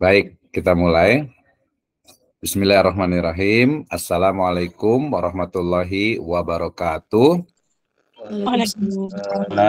Baik, kita mulai. Bismillahirrahmanirrahim. Assalamualaikum warahmatullahi wabarakatuh. Waalaikumsalam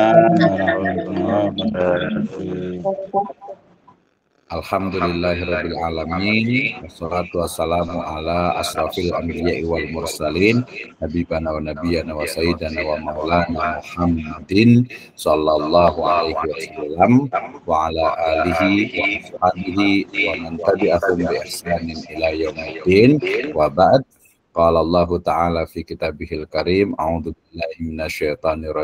Alhamdulillahirabbil alamin wassalatu wassalamu ala asrafil anbiya'i wal mursalin nabiyana wa nabiyana wa sayyidana wa maulana Muhammadin sallallahu alaihi wasallam wa ala alihi wa ashabihi wa man tabi'ahum bi ihsanin ila yaumiddin wa ba'd Qala Allah Ta'ala fi kitabihil karim A'udhu billahi minasyaitanir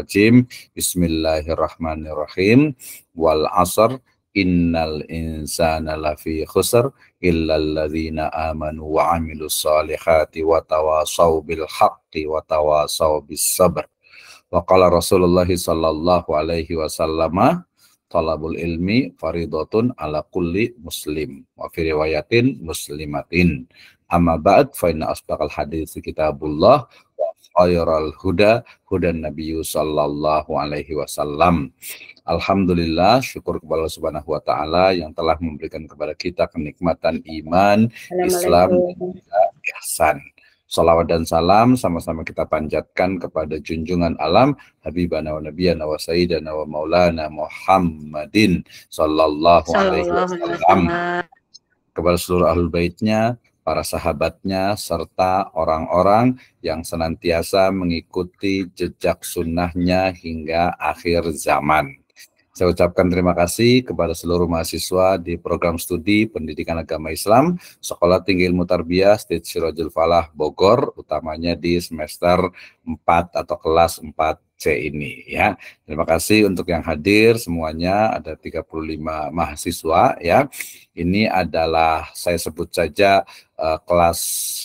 Bismillahirrahmanirrahim Wal asr innal insana lafi khusr alladhina amanu wa amilu salihati wa tawasaw bil haqqi wa tawasaw bis sabr wa qala Rasulullah sallallahu alaihi wasallama talabul ilmi faridatun ala kulli muslim wa fi riwayatin muslimatin amma ba'd fa inna asbaqal hadits kitabullah khairal huda hudan Nabi sallallahu alaihi wasallam. Alhamdulillah syukur kepada Allah Subhanahu wa taala yang telah memberikan kepada kita kenikmatan iman, Islam dan ihsan. Salawat dan salam sama-sama kita panjatkan kepada junjungan alam Habibana wa Nabiyana wa Sayyidana wa Maulana Muhammadin Sallallahu Alaihi Wasallam kepada seluruh ahlul baitnya, para sahabatnya, serta orang-orang yang senantiasa mengikuti jejak sunnahnya hingga akhir zaman. Saya ucapkan terima kasih kepada seluruh mahasiswa di program studi Pendidikan Agama Islam Sekolah Tinggi Ilmu Tarbiyah State Sirojul Falah Bogor, utamanya di semester 4 atau kelas 4 C ini ya. Terima kasih untuk yang hadir semuanya ada 35 mahasiswa ya. Ini adalah saya sebut saja uh, kelas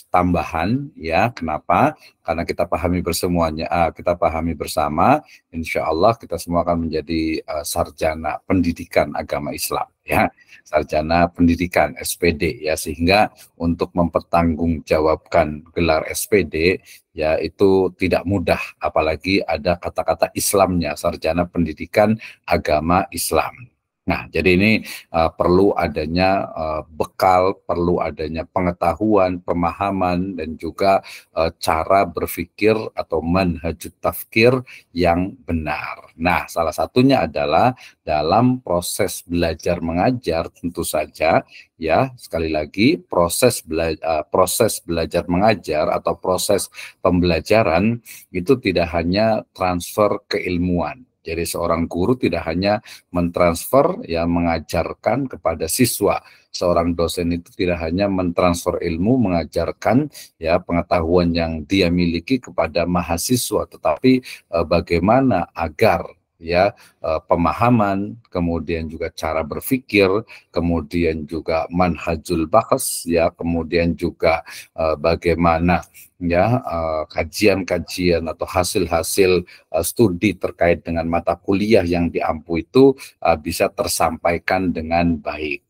tambahan ya. Kenapa? Karena kita pahami bersemuanya uh, kita pahami bersama insya Allah kita semua akan menjadi uh, sarjana pendidikan agama Islam ya sarjana pendidikan SPD ya sehingga untuk mempertanggungjawabkan gelar SPD ya itu tidak mudah apalagi ada kata-kata Islamnya sarjana pendidikan agama Islam Nah, jadi ini uh, perlu adanya uh, bekal, perlu adanya pengetahuan, pemahaman, dan juga uh, cara berpikir atau manhajut tafkir yang benar. Nah, salah satunya adalah dalam proses belajar mengajar tentu saja ya sekali lagi proses bela uh, proses belajar mengajar atau proses pembelajaran itu tidak hanya transfer keilmuan jadi seorang guru tidak hanya mentransfer ya mengajarkan kepada siswa. Seorang dosen itu tidak hanya mentransfer ilmu, mengajarkan ya pengetahuan yang dia miliki kepada mahasiswa, tetapi eh, bagaimana agar ya eh, pemahaman, kemudian juga cara berpikir, kemudian juga manhajul bakas ya, kemudian juga eh, bagaimana ya eh, kajian-kajian atau hasil-hasil studi terkait dengan mata kuliah yang diampu itu bisa tersampaikan dengan baik.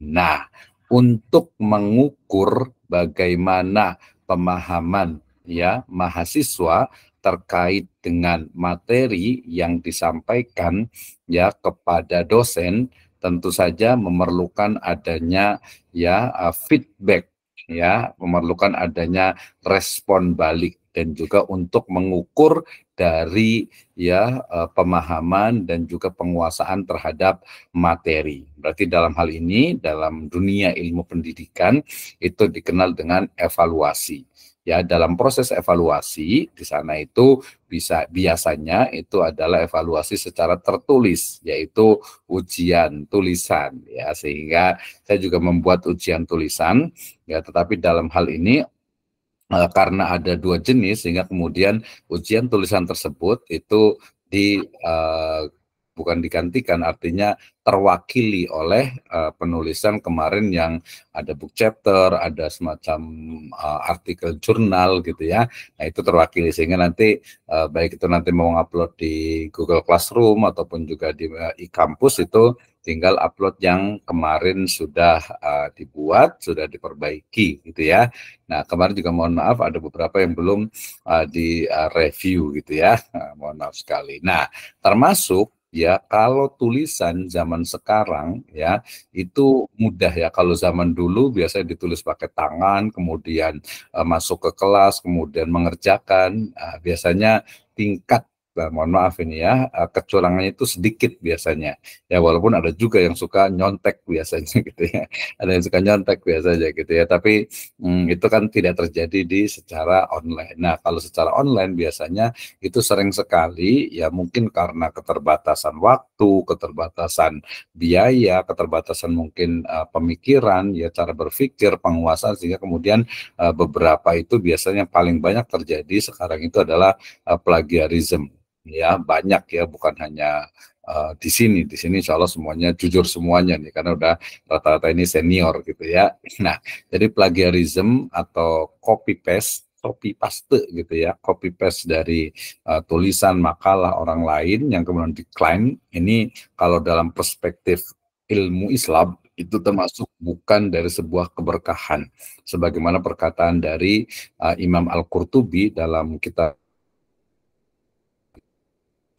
Nah, untuk mengukur bagaimana pemahaman ya mahasiswa terkait dengan materi yang disampaikan ya kepada dosen tentu saja memerlukan adanya ya uh, feedback ya memerlukan adanya respon balik dan juga untuk mengukur dari ya uh, pemahaman dan juga penguasaan terhadap materi. Berarti dalam hal ini dalam dunia ilmu pendidikan itu dikenal dengan evaluasi ya dalam proses evaluasi di sana itu bisa biasanya itu adalah evaluasi secara tertulis yaitu ujian tulisan ya sehingga saya juga membuat ujian tulisan ya tetapi dalam hal ini eh, karena ada dua jenis sehingga kemudian ujian tulisan tersebut itu di uh, bukan digantikan artinya terwakili oleh uh, penulisan kemarin yang ada book chapter, ada semacam uh, artikel jurnal gitu ya. Nah, itu terwakili sehingga nanti uh, baik itu nanti mau upload di Google Classroom ataupun juga di uh, e campus itu tinggal upload yang kemarin sudah uh, dibuat, sudah diperbaiki gitu ya. Nah, kemarin juga mohon maaf ada beberapa yang belum uh, di uh, review gitu ya. mohon maaf sekali. Nah, termasuk ya kalau tulisan zaman sekarang ya itu mudah ya kalau zaman dulu biasanya ditulis pakai tangan kemudian uh, masuk ke kelas kemudian mengerjakan uh, biasanya tingkat nah, mohon maaf ini ya eh, kecurangannya itu sedikit biasanya ya walaupun ada juga yang suka nyontek biasanya gitu ya ada yang suka nyontek biasanya gitu ya tapi hmm, itu kan tidak terjadi di secara online nah kalau secara online biasanya itu sering sekali ya mungkin karena keterbatasan waktu keterbatasan biaya keterbatasan mungkin uh, pemikiran ya cara berpikir penguasaan sehingga kemudian uh, beberapa itu biasanya paling banyak terjadi sekarang itu adalah uh, plagiarism ya banyak ya bukan hanya uh, di sini di sini insya Allah semuanya jujur semuanya nih karena udah rata-rata ini senior gitu ya nah jadi plagiarism atau copy paste copy paste gitu ya copy paste dari uh, tulisan makalah orang lain yang kemudian decline ini kalau dalam perspektif ilmu Islam itu termasuk bukan dari sebuah keberkahan sebagaimana perkataan dari uh, Imam Al-Qurtubi dalam kitab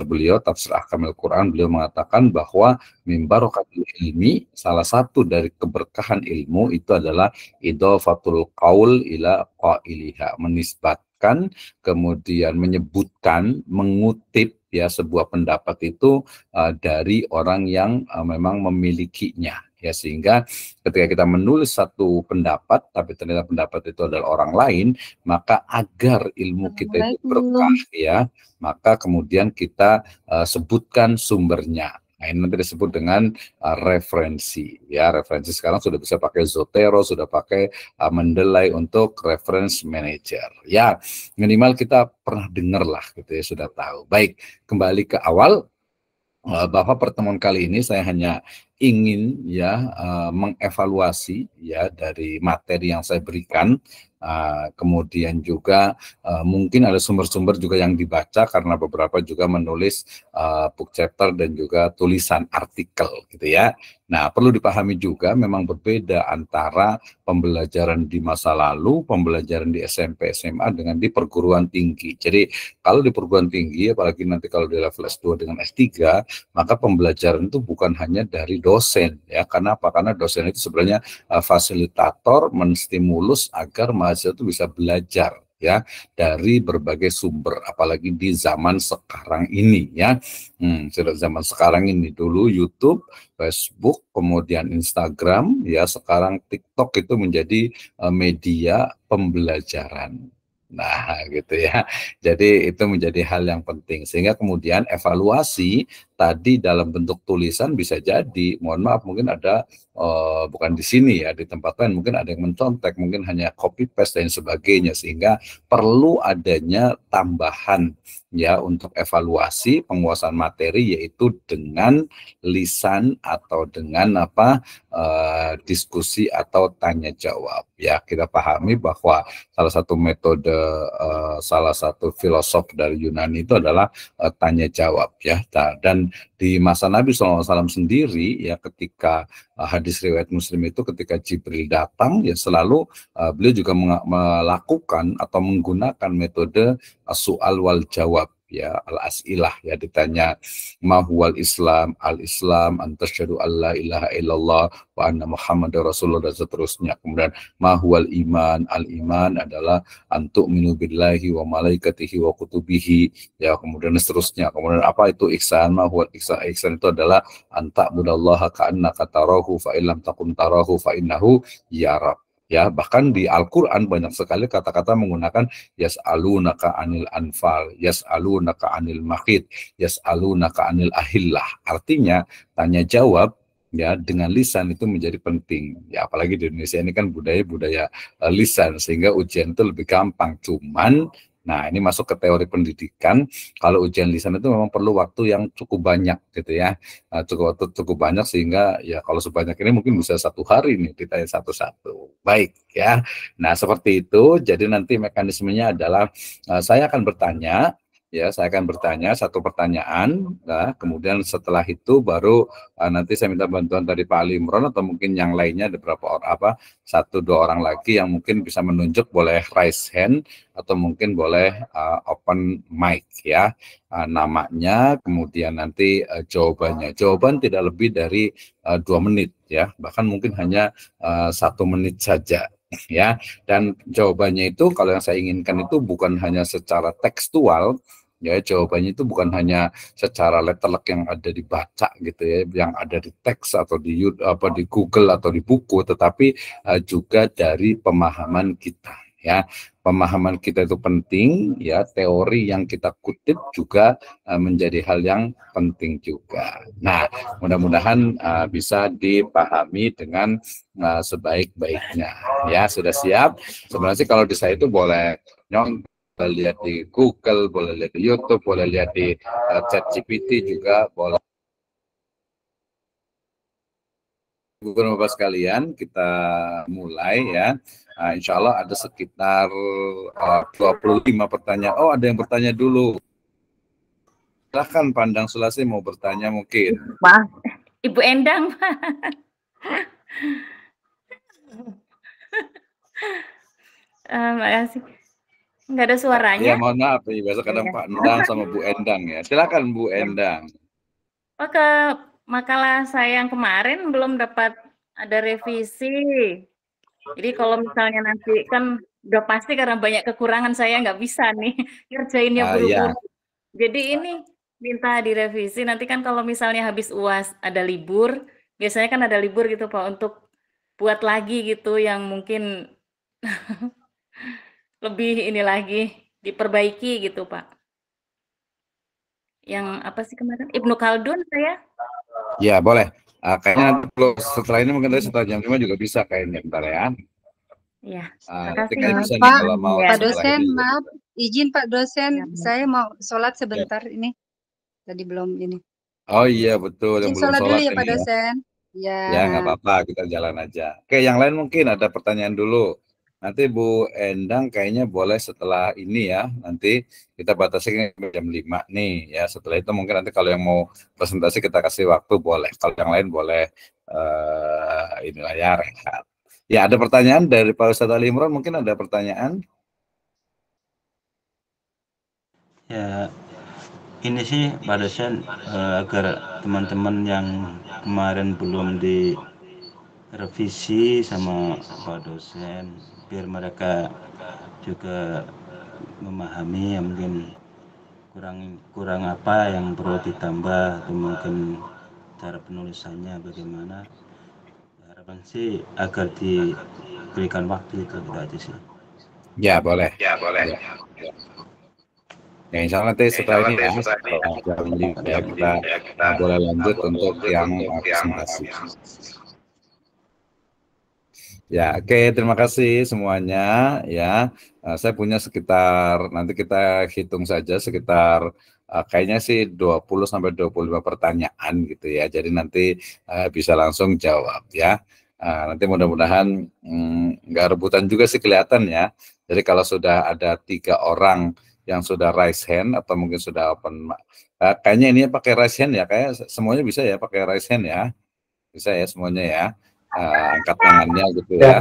beliau tafsir Ahkamil Quran beliau mengatakan bahwa mimbarokatul ilmi salah satu dari keberkahan ilmu itu adalah idofatul qaul ila qailiha menisbatkan kemudian menyebutkan mengutip ya sebuah pendapat itu uh, dari orang yang uh, memang memilikinya ya sehingga ketika kita menulis satu pendapat tapi ternyata pendapat itu adalah orang lain maka agar ilmu kita itu berkah ya maka kemudian kita uh, sebutkan sumbernya Nah, ini nanti disebut dengan uh, referensi. Ya, referensi sekarang sudah bisa pakai Zotero, sudah pakai uh, Mendeley untuk reference manager. Ya, minimal kita pernah dengar lah gitu ya, sudah tahu. Baik, kembali ke awal Eh, bahwa pertemuan kali ini saya hanya ingin ya eh, mengevaluasi ya dari materi yang saya berikan Uh, kemudian juga uh, mungkin ada sumber-sumber juga yang dibaca karena beberapa juga menulis uh, book chapter dan juga tulisan artikel gitu ya. Nah perlu dipahami juga memang berbeda antara pembelajaran di masa lalu, pembelajaran di SMP SMA dengan di perguruan tinggi. Jadi kalau di perguruan tinggi apalagi nanti kalau di level S2 dengan S3 maka pembelajaran itu bukan hanya dari dosen ya. Karena apa? Karena dosen itu sebenarnya uh, fasilitator menstimulus agar mahasiswa itu bisa belajar ya dari berbagai sumber apalagi di zaman sekarang ini ya hmm, zaman sekarang ini dulu YouTube Facebook kemudian Instagram ya sekarang TikTok itu menjadi eh, media pembelajaran Nah, gitu ya. Jadi itu menjadi hal yang penting sehingga kemudian evaluasi tadi dalam bentuk tulisan bisa jadi mohon maaf mungkin ada uh, bukan di sini ya di tempat lain mungkin ada yang mencontek mungkin hanya copy paste dan sebagainya sehingga perlu adanya tambahan ya untuk evaluasi penguasaan materi yaitu dengan lisan atau dengan apa uh, diskusi atau tanya jawab ya kita pahami bahwa salah satu metode uh, salah satu filosof dari Yunani itu adalah uh, tanya jawab ya dan di masa Nabi SAW sendiri ya ketika uh, hadis riwayat Muslim itu ketika Jibril datang ya selalu uh, beliau juga melakukan atau menggunakan metode uh, soal wal jawab ya al-as'ilah ya ditanya mahwal Islam al-Islam antasyhadu Allah ilaha illallah wa anna Muhammad rasulullah dan seterusnya kemudian mahwal iman al-iman adalah antuk minu billahi wa malaikatihi wa kutubihi ya kemudian seterusnya kemudian apa itu iksan mahwal iksan ihsan itu adalah antak budallaha kaan nakatarohu fa ilam takum tarahu fa innahu yarak ya bahkan di Al-Qur'an banyak sekali kata-kata menggunakan yas'alunaka anil anfal yas'alunaka anil mahid yas'alunaka anil ahillah artinya tanya jawab ya dengan lisan itu menjadi penting ya apalagi di Indonesia ini kan budaya budaya eh, lisan sehingga ujian itu lebih gampang cuman Nah, ini masuk ke teori pendidikan. Kalau ujian lisan itu memang perlu waktu yang cukup banyak gitu ya. Nah, cukup waktu cukup banyak sehingga ya kalau sebanyak ini mungkin bisa satu hari nih ditanya satu-satu. Baik ya. Nah, seperti itu. Jadi nanti mekanismenya adalah eh, saya akan bertanya ya saya akan bertanya satu pertanyaan nah, kemudian setelah itu baru uh, nanti saya minta bantuan dari Pak Limron atau mungkin yang lainnya ada berapa orang apa satu dua orang lagi yang mungkin bisa menunjuk boleh raise hand atau mungkin boleh uh, open mic ya uh, namanya kemudian nanti uh, jawabannya jawaban tidak lebih dari dua menit ya bahkan mungkin hanya satu menit saja ya dan jawabannya itu kalau yang saya inginkan itu bukan hanya secara tekstual ya jawabannya itu bukan hanya secara letterlek yang ada dibaca gitu ya yang ada di teks atau di apa di Google atau di buku tetapi uh, juga dari pemahaman kita ya pemahaman kita itu penting ya teori yang kita kutip juga uh, menjadi hal yang penting juga nah mudah-mudahan uh, bisa dipahami dengan uh, sebaik-baiknya ya sudah siap sebenarnya sih kalau di saya itu boleh nyong boleh lihat di Google, boleh lihat di YouTube, boleh lihat di uh, ChatGPT juga, boleh. bapak Bapak sekalian, kita mulai ya. Nah, insya Allah ada sekitar eh, uh, 25 pertanyaan. Oh, ada yang bertanya dulu. Silahkan Pandang Sulasi mau bertanya mungkin. Wah, Ibu Endang, Terima eh, uh, kasih. Nggak ada suaranya. Ya, mohon maaf ya, biasa kadang ya. Pak Endang sama Bu Endang ya. Silakan Bu iya. Endang. Oke, oh, makalah saya yang kemarin belum dapat ada revisi. Jadi kalau misalnya nanti kan udah pasti karena banyak kekurangan saya nggak bisa nih kerjainnya ah, iya. buru-buru. Ah, ya. Jadi ini minta direvisi. Nanti kan kalau misalnya habis uas ada libur, biasanya kan ada libur gitu Pak untuk buat lagi gitu yang mungkin lebih ini lagi diperbaiki gitu Pak. Yang apa sih kemarin Ibnu Khaldun saya? Ya boleh. Uh, kayaknya setelah ini mungkin dari setelah jam lima juga bisa kayaknya bentar ya. Ya, uh, ah, Pak, kan kalau mau Pak dosen, maaf, izin Pak dosen, ya, saya mau sholat ya. sebentar ya. ini. Tadi belum ini. Oh iya betul, izin yang belum sholat, sholat dulu ya Pak ya. dosen. Ya, ya nggak apa-apa, kita jalan aja. Oke, yang lain mungkin ada pertanyaan dulu. Nanti Bu Endang kayaknya boleh setelah ini ya. Nanti kita batasi jam 5 nih ya. Setelah itu mungkin nanti kalau yang mau presentasi kita kasih waktu boleh. Kalau yang lain boleh uh, inilah ya rehat. Ya ada pertanyaan dari Pak Ustadz Ali Imran mungkin ada pertanyaan. Ya ini sih Pak dosen uh, agar teman-teman yang kemarin belum direvisi sama Pak dosen biar mereka juga memahami yang mungkin kurang kurang apa yang perlu ditambah atau mungkin cara penulisannya bagaimana harapan sih agar diberikan waktu itu gitu aja sih ya boleh ya boleh ya, ya. ya insya Allah teh setelah ini ya setelah ya. ya, kita, ya, kita boleh lanjut untuk yang presentasi Ya, oke, okay, terima kasih semuanya. Ya, uh, saya punya sekitar nanti kita hitung saja sekitar uh, kayaknya sih 20 sampai 25 pertanyaan gitu ya. Jadi nanti uh, bisa langsung jawab ya. Uh, nanti mudah-mudahan mm, nggak mm, rebutan juga sih kelihatan ya. Jadi kalau sudah ada tiga orang yang sudah raise hand atau mungkin sudah open, uh, kayaknya ini pakai raise hand ya, kayak semuanya bisa ya pakai raise hand ya, bisa ya semuanya ya uh, angkat tangannya gitu ya. ya.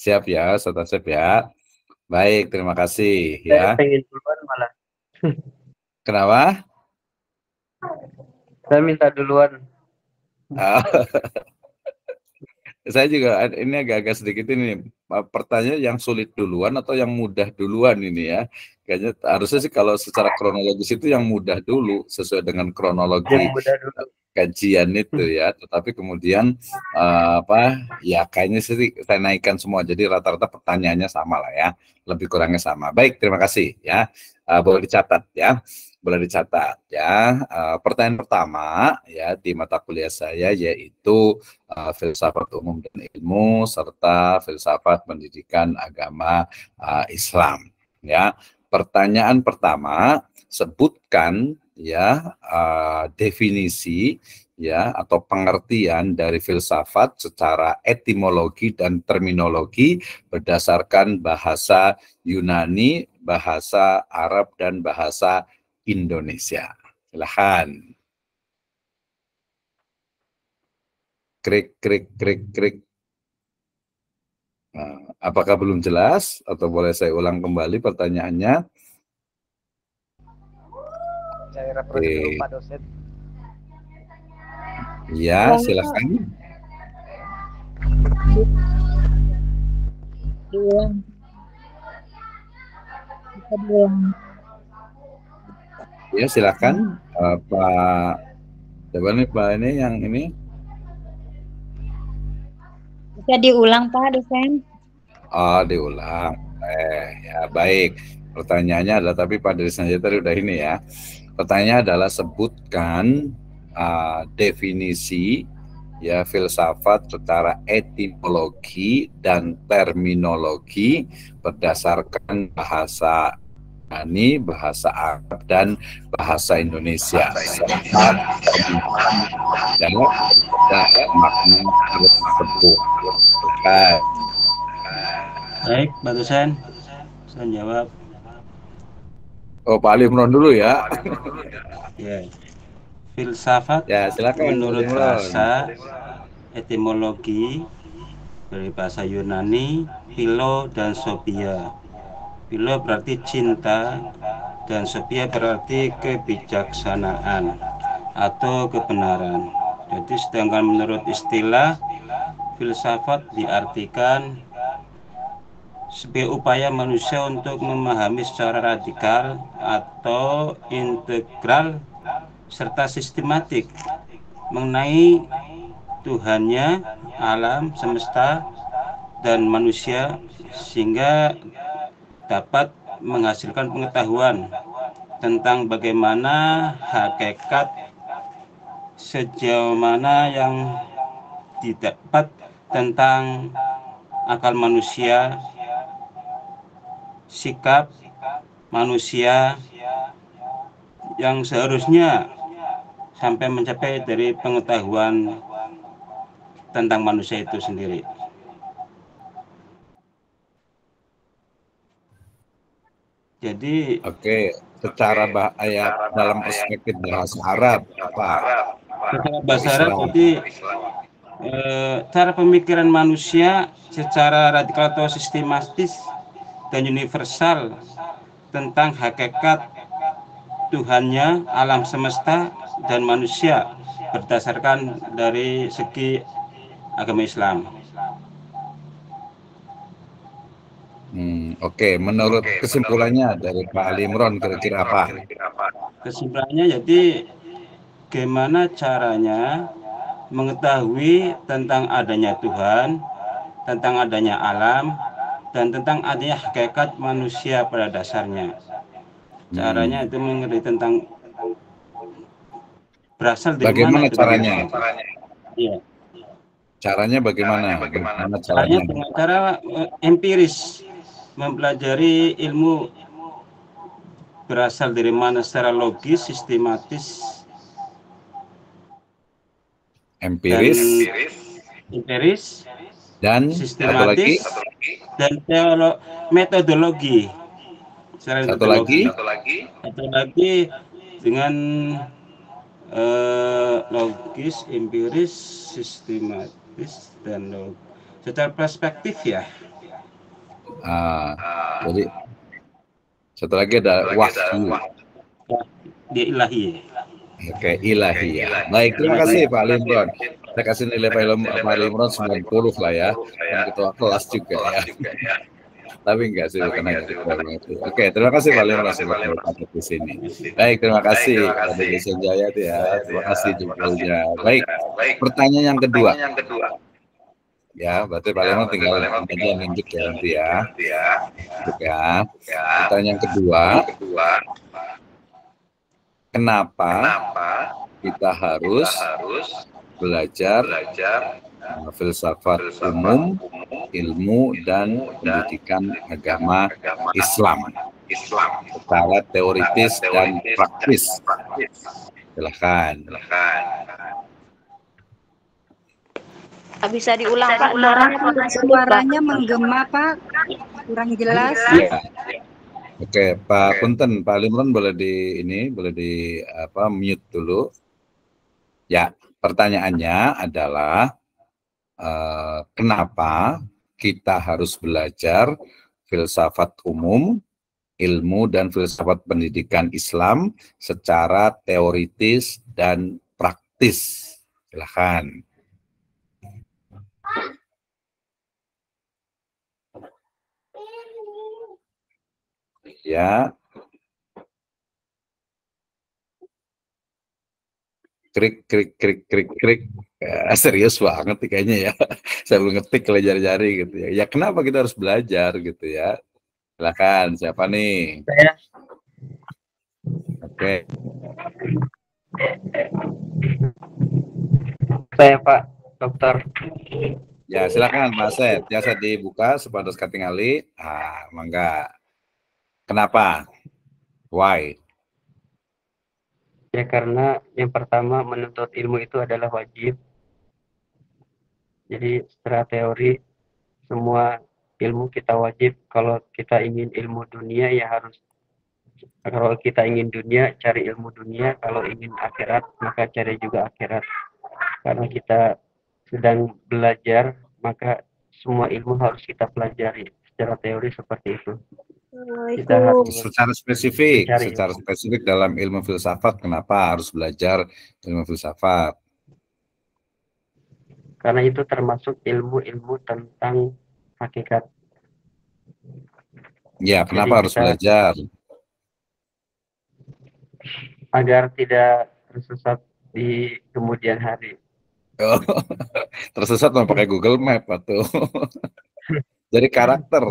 Siap ya, Ustaz Asep ya. Baik, terima kasih ya. pengen duluan malah. Kenapa? Saya minta duluan. Ah. Saya juga ini agak-agak sedikit ini Eh, pertanyaan yang sulit duluan atau yang mudah duluan ini ya. Kayaknya harusnya sih kalau secara kronologis itu yang mudah dulu sesuai dengan kronologi eh, kajian itu ya. Tetapi kemudian eh, apa ya kayaknya sih saya naikkan semua. Jadi rata-rata pertanyaannya sama lah ya, lebih kurangnya sama. Baik, terima kasih ya. Uh, boleh dicatat ya boleh dicatat ya. Uh, pertanyaan pertama ya di mata kuliah saya yaitu uh, filsafat umum dan ilmu serta filsafat pendidikan agama uh, Islam ya. Pertanyaan pertama sebutkan ya uh, definisi ya atau pengertian dari filsafat secara etimologi dan terminologi berdasarkan bahasa Yunani, bahasa Arab dan bahasa Indonesia. Silahkan. Krik, krik, krik, krik. Nah, apakah belum jelas atau boleh saya ulang kembali pertanyaannya? Saya silahkan. Pak dosen. Ya, silakan. Bisa diulang. Ya silakan uh, Pak. Coba nih Pak ini yang ini. Bisa diulang Pak dosen. Oh diulang. Eh ya baik. Pertanyaannya adalah tapi Pak dari saja tadi udah ini ya. Pertanyaannya adalah sebutkan uh, definisi ya filsafat secara etimologi dan terminologi berdasarkan bahasa Ibrani, bahasa Arab dan bahasa Indonesia. Saat dan makna harus Baik, Pak Tusen, saya jawab. Oh, Pak Ali Imron dulu ya. ya. Filsafat ya, silakan. menurut bahasa etimologi dari bahasa Yunani, philo dan sophia Bila berarti cinta dan setia berarti kebijaksanaan atau kebenaran. Jadi sedangkan menurut istilah filsafat diartikan sebagai upaya manusia untuk memahami secara radikal atau integral serta sistematik mengenai Tuhannya, alam semesta dan manusia sehingga dapat menghasilkan pengetahuan tentang bagaimana hakikat sejauh mana yang didapat tentang akal manusia, sikap manusia yang seharusnya sampai mencapai dari pengetahuan tentang manusia itu sendiri. Jadi oke, okay. secara bahaya secara dalam perspektif bahasa Arab apa? Secara bahasa Arab jadi e, cara pemikiran manusia secara radikal atau sistematis dan universal tentang hakikat Tuhannya, alam semesta dan manusia berdasarkan dari segi agama Islam. Hmm, Oke, okay. menurut okay, kesimpulannya menurut dari Pak Ali Imron kira-kira apa? Kesimpulannya jadi gimana caranya mengetahui tentang adanya Tuhan, tentang adanya alam, dan tentang adanya hakikat manusia pada dasarnya. Hmm. Caranya hmm. itu mengerti tentang berasal dari bagaimana mana caranya? Iya. Caranya bagaimana? Caranya bagaimana caranya? Caranya dengan cara eh, empiris mempelajari ilmu berasal dari mana secara logis, sistematis, empiris, dan, empiris, dan sistematis, lagi, dan teolo, metodologi. Secara satu metodologi, lagi, satu lagi, lagi dengan uh, logis, empiris, sistematis, dan log. Secara perspektif ya. Ah, jadi satu lagi ada wahyu. Dia ilahi. Oke, okay, ilahi ya. Baik, terima kasih Pak Limron. terima kasih nilai Pak Limron 90 lah ya. Dan iya. ketua kelas ya. juga ya. Tapi enggak sih, karena itu. Oke, terima kasih Pak Limron sudah berkata di sini. Baik, terima kasih Pak Desa Jaya ya. Terima kasih ya, juga. Baik, pertanyaan yang kedua. Pertanyaan yang kedua. Ya, berarti paling ya, tinggal aja lanjut ya nanti ya. nanti ya. Ya. Ya. ya. Pertanyaan yang kedua, kedua kenapa, kenapa kita harus, kita harus belajar, belajar uh, filsafat, filsafat umum, umum, ilmu dan pendidikan dan agama, agama Islam. Islam secara teoritis, teoritis dan praktis. Dan praktis. Silahkan bisa diulang Pak suaranya, suaranya menggema Pak kurang jelas ya. Oke, Pak Punten, Pak Limron boleh di ini, boleh di apa mute dulu. Ya, pertanyaannya adalah eh, kenapa kita harus belajar filsafat umum, ilmu dan filsafat pendidikan Islam secara teoritis dan praktis? Silahkan. ya krik krik krik krik krik ya, serius banget kayaknya ya saya belum ngetik ke jari-jari gitu ya ya kenapa kita harus belajar gitu ya Silahkan, siapa nih saya oke saya pak dokter ya silakan Mas Set ya saya dibuka skating katingali ah mangga Kenapa? Why? Ya karena yang pertama menuntut ilmu itu adalah wajib. Jadi secara teori semua ilmu kita wajib kalau kita ingin ilmu dunia ya harus kalau kita ingin dunia cari ilmu dunia kalau ingin akhirat maka cari juga akhirat karena kita sedang belajar maka semua ilmu harus kita pelajari secara teori seperti itu. Kita harus secara spesifik, Cari. secara spesifik dalam ilmu filsafat kenapa harus belajar ilmu filsafat? Karena itu termasuk ilmu-ilmu tentang hakikat. Ya, kenapa Jadi harus belajar? Agar tidak tersesat di kemudian hari. Oh, tersesat memakai Google Map atau jadi karakter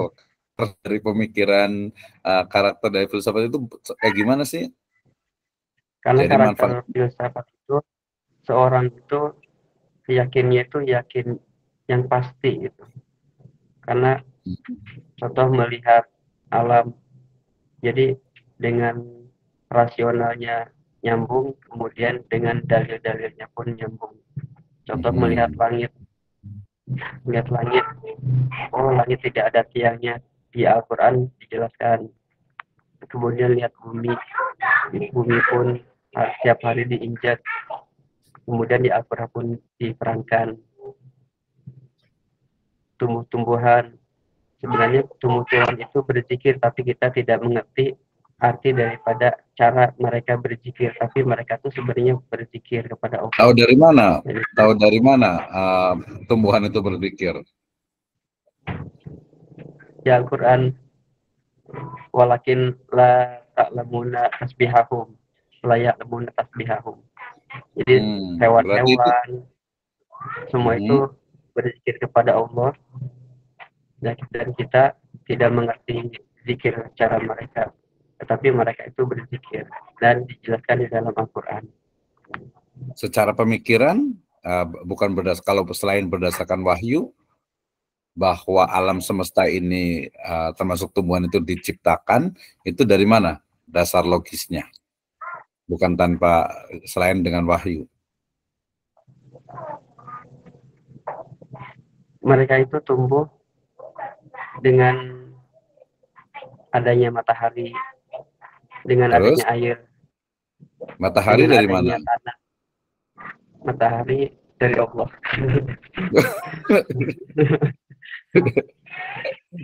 dari pemikiran uh, karakter dari filsafat itu kayak gimana sih? Karena Jadi karakter manfaat. filsafat itu seorang itu keyakinnya itu yakin yang pasti gitu. Karena contoh melihat alam jadi dengan rasionalnya nyambung kemudian dengan dalil-dalilnya pun nyambung contoh hmm. melihat langit melihat langit oh langit tidak ada tiangnya di Al-Quran dijelaskan kemudian lihat bumi bumi pun ah, setiap hari diinjak kemudian di Al-Quran pun diperankan tumbuh-tumbuhan sebenarnya tumbuh-tumbuhan itu berzikir tapi kita tidak mengerti arti daripada cara mereka berzikir tapi mereka tuh sebenarnya berzikir kepada Allah. Tahu dari mana? Tahu dari mana uh, tumbuhan itu berzikir? ya Al-Quran walakin la lemuna tasbihahum layak lemuna tasbihahum jadi hmm, hewan-hewan hmm, semua hmm. itu berzikir kepada Allah dan kita tidak mengerti zikir cara mereka tetapi mereka itu berzikir dan dijelaskan di dalam Al-Quran secara pemikiran uh, bukan berdasar kalau selain berdasarkan wahyu bahwa alam semesta ini uh, termasuk tumbuhan itu diciptakan itu dari mana dasar logisnya bukan tanpa selain dengan wahyu mereka itu tumbuh dengan adanya matahari dengan Terus? adanya air matahari dari mana tanah. matahari dari Allah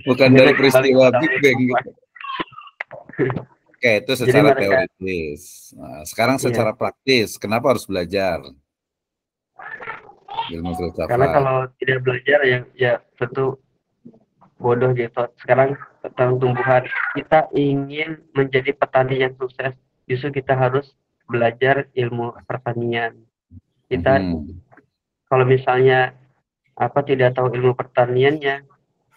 bukan dari peristiwa Big Bang gitu. Oke, itu secara mereka, teoritis. Nah, sekarang iya. secara iya. praktis, kenapa harus belajar? Ilmu filsafat. Karena kalau tidak belajar ya ya tentu bodoh gitu. Sekarang tentang tumbuhan, kita ingin menjadi petani yang sukses, justru kita harus belajar ilmu pertanian. Kita hmm. kalau misalnya apa tidak tahu ilmu pertaniannya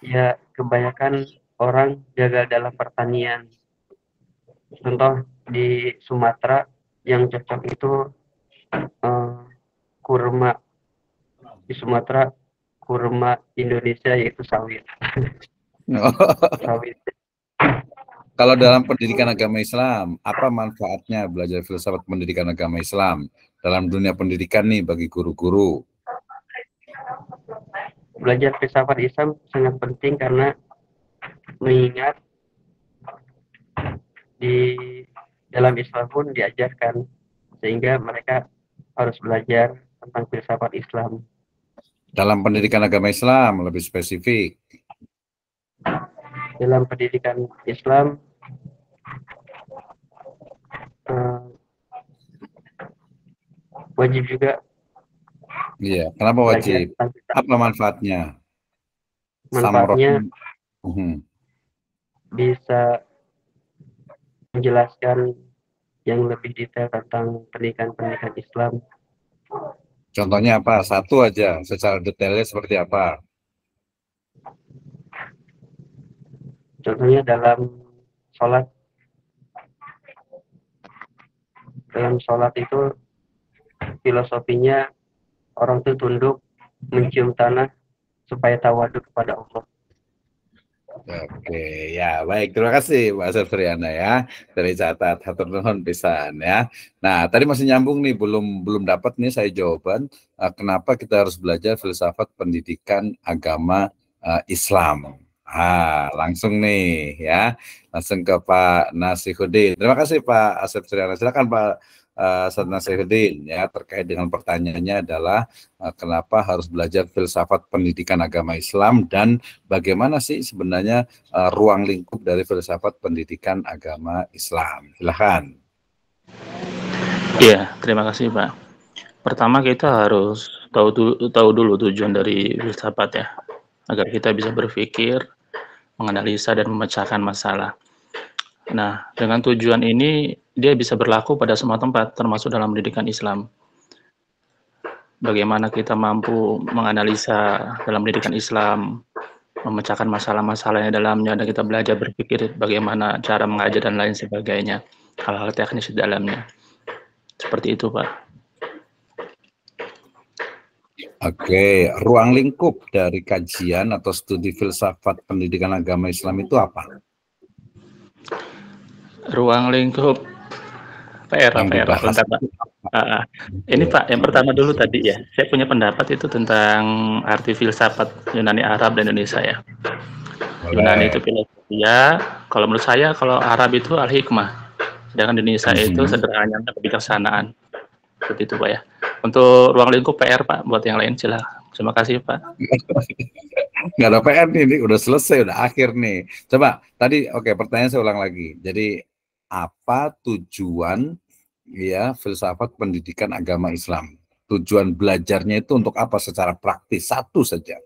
ya kebanyakan orang gagal dalam pertanian contoh di Sumatera yang cocok itu eh, kurma di Sumatera kurma Indonesia yaitu sawit oh. sawit kalau dalam pendidikan agama Islam, apa manfaatnya belajar filsafat pendidikan agama Islam dalam dunia pendidikan nih bagi guru-guru? belajar filsafat Islam sangat penting karena mengingat di dalam Islam pun diajarkan sehingga mereka harus belajar tentang filsafat Islam. Dalam pendidikan agama Islam lebih spesifik. Dalam pendidikan Islam eh, wajib juga Iya, kenapa wajib? Apa manfaatnya? Manfaatnya mhm. bisa menjelaskan yang lebih detail tentang pernikahan-pernikahan Islam. Contohnya apa? Satu aja, secara detailnya seperti apa? Contohnya dalam sholat. Dalam sholat itu filosofinya orang itu tunduk mencium tanah supaya tawaduk kepada Allah. Oke, ya baik. Terima kasih Pak Surfriana ya. Dari catat hatur nuhun pisan ya. Nah, tadi masih nyambung nih belum belum dapat nih saya jawaban eh, kenapa kita harus belajar filsafat pendidikan agama uh, Islam. Ah, langsung nih ya. Langsung ke Pak Nasihuddin. Terima kasih Pak Asep Surya. Silakan Pak uh, eh, Sadna ya terkait dengan pertanyaannya adalah uh, kenapa harus belajar filsafat pendidikan agama Islam dan bagaimana sih sebenarnya uh, ruang lingkup dari filsafat pendidikan agama Islam. Silahkan. Iya, terima kasih Pak. Pertama kita harus tahu dulu, tahu dulu tujuan dari filsafat ya, agar kita bisa berpikir, menganalisa dan memecahkan masalah. Nah, dengan tujuan ini dia bisa berlaku pada semua tempat, termasuk dalam pendidikan Islam. Bagaimana kita mampu menganalisa dalam pendidikan Islam, memecahkan masalah-masalahnya dalamnya, dan kita belajar berpikir bagaimana cara mengajar dan lain sebagainya, hal-hal teknis di dalamnya. Seperti itu, Pak. Oke, ruang lingkup dari kajian atau studi filsafat pendidikan agama Islam itu apa? Ruang lingkup PR yang Vera Bentar, Pak. Uh, ini Pak, yang pertama dulu tadi ya, saya punya pendapat itu tentang arti filsafat Yunani Arab dan Indonesia ya. Boleh. Yunani itu filosofi ya, kalau menurut saya kalau Arab itu al-hikmah, sedangkan Indonesia hmm. itu sederhananya kebijaksanaan. Seperti itu Pak ya. Untuk ruang lingkup PR Pak, buat yang lain silahkan. Terima kasih Pak. Gak ada PR nih, ini udah selesai, udah akhir nih. Coba tadi, oke okay, pertanyaan saya ulang lagi. Jadi apa tujuan ya filsafat pendidikan agama Islam. Tujuan belajarnya itu untuk apa secara praktis? Satu saja.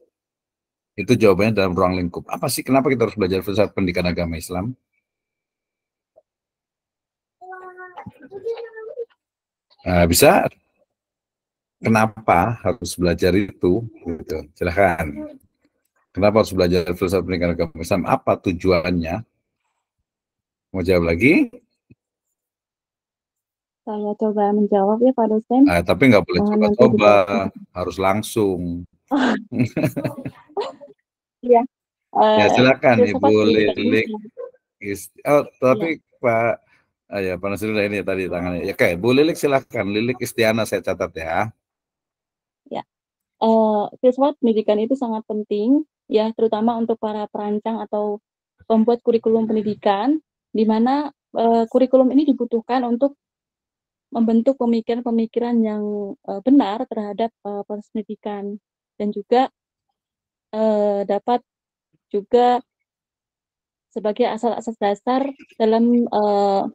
Itu jawabannya dalam ruang lingkup. Apa sih kenapa kita harus belajar filsafat pendidikan agama Islam? Nah, bisa kenapa harus belajar itu? Gitu. Silahkan. Kenapa harus belajar filsafat pendidikan agama Islam? Apa tujuannya? Mau jawab lagi? Saya coba menjawab ya Pak dosen. Eh, tapi nggak boleh coba-coba, harus langsung. Iya. Oh. ya silakan Ibu Lilik. Oh, tapi ya. Pak Ah, ya, Pak Nasrullah ini tadi tangannya. Ya, oke, Bu Lilik silakan, Lilik Istiana saya catat ya. Ya, uh, eh, filsafat pendidikan itu sangat penting, ya, terutama untuk para perancang atau pembuat kurikulum pendidikan, di mana uh, kurikulum ini dibutuhkan untuk membentuk pemikiran-pemikiran yang uh, benar terhadap uh, proses pendidikan dan juga uh, dapat juga sebagai asas-asas dasar dalam uh,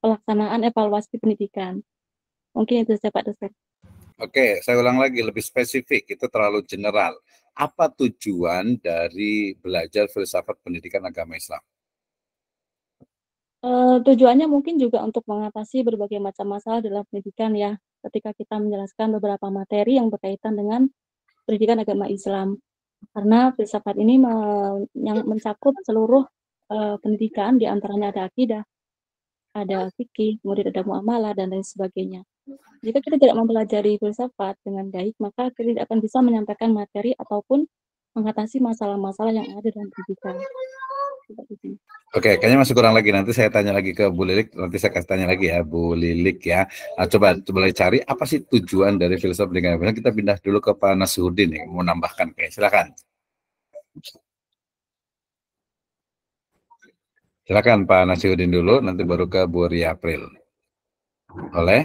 pelaksanaan evaluasi pendidikan. Mungkin itu saja Pak Dosen. Oke, saya ulang lagi lebih spesifik, itu terlalu general. Apa tujuan dari belajar filsafat pendidikan agama Islam? Uh, tujuannya mungkin juga untuk mengatasi berbagai macam masalah dalam pendidikan ya, ketika kita menjelaskan beberapa materi yang berkaitan dengan pendidikan agama Islam. Karena filsafat ini yang mencakup seluruh, uh, pendidikan, di antaranya ada akidah, ada fikih, kemudian ada muamalah dan lain sebagainya. Jika kita tidak mempelajari filsafat dengan baik, maka kita tidak akan bisa menyampaikan materi ataupun mengatasi masalah-masalah yang ada dalam pendidikan. Oke, kayaknya masih kurang lagi. Nanti saya tanya lagi ke Bu Lilik. Nanti saya kasih tanya lagi ya, Bu Lilik ya. Nah, coba coba cari apa sih tujuan dari filsafat dengan benar. Kita pindah dulu ke Pak Nasuhudin yang mau nambahkan. kayak silakan. Silakan Pak Nasuhudin dulu, nanti baru ke Bu Ria April. Boleh?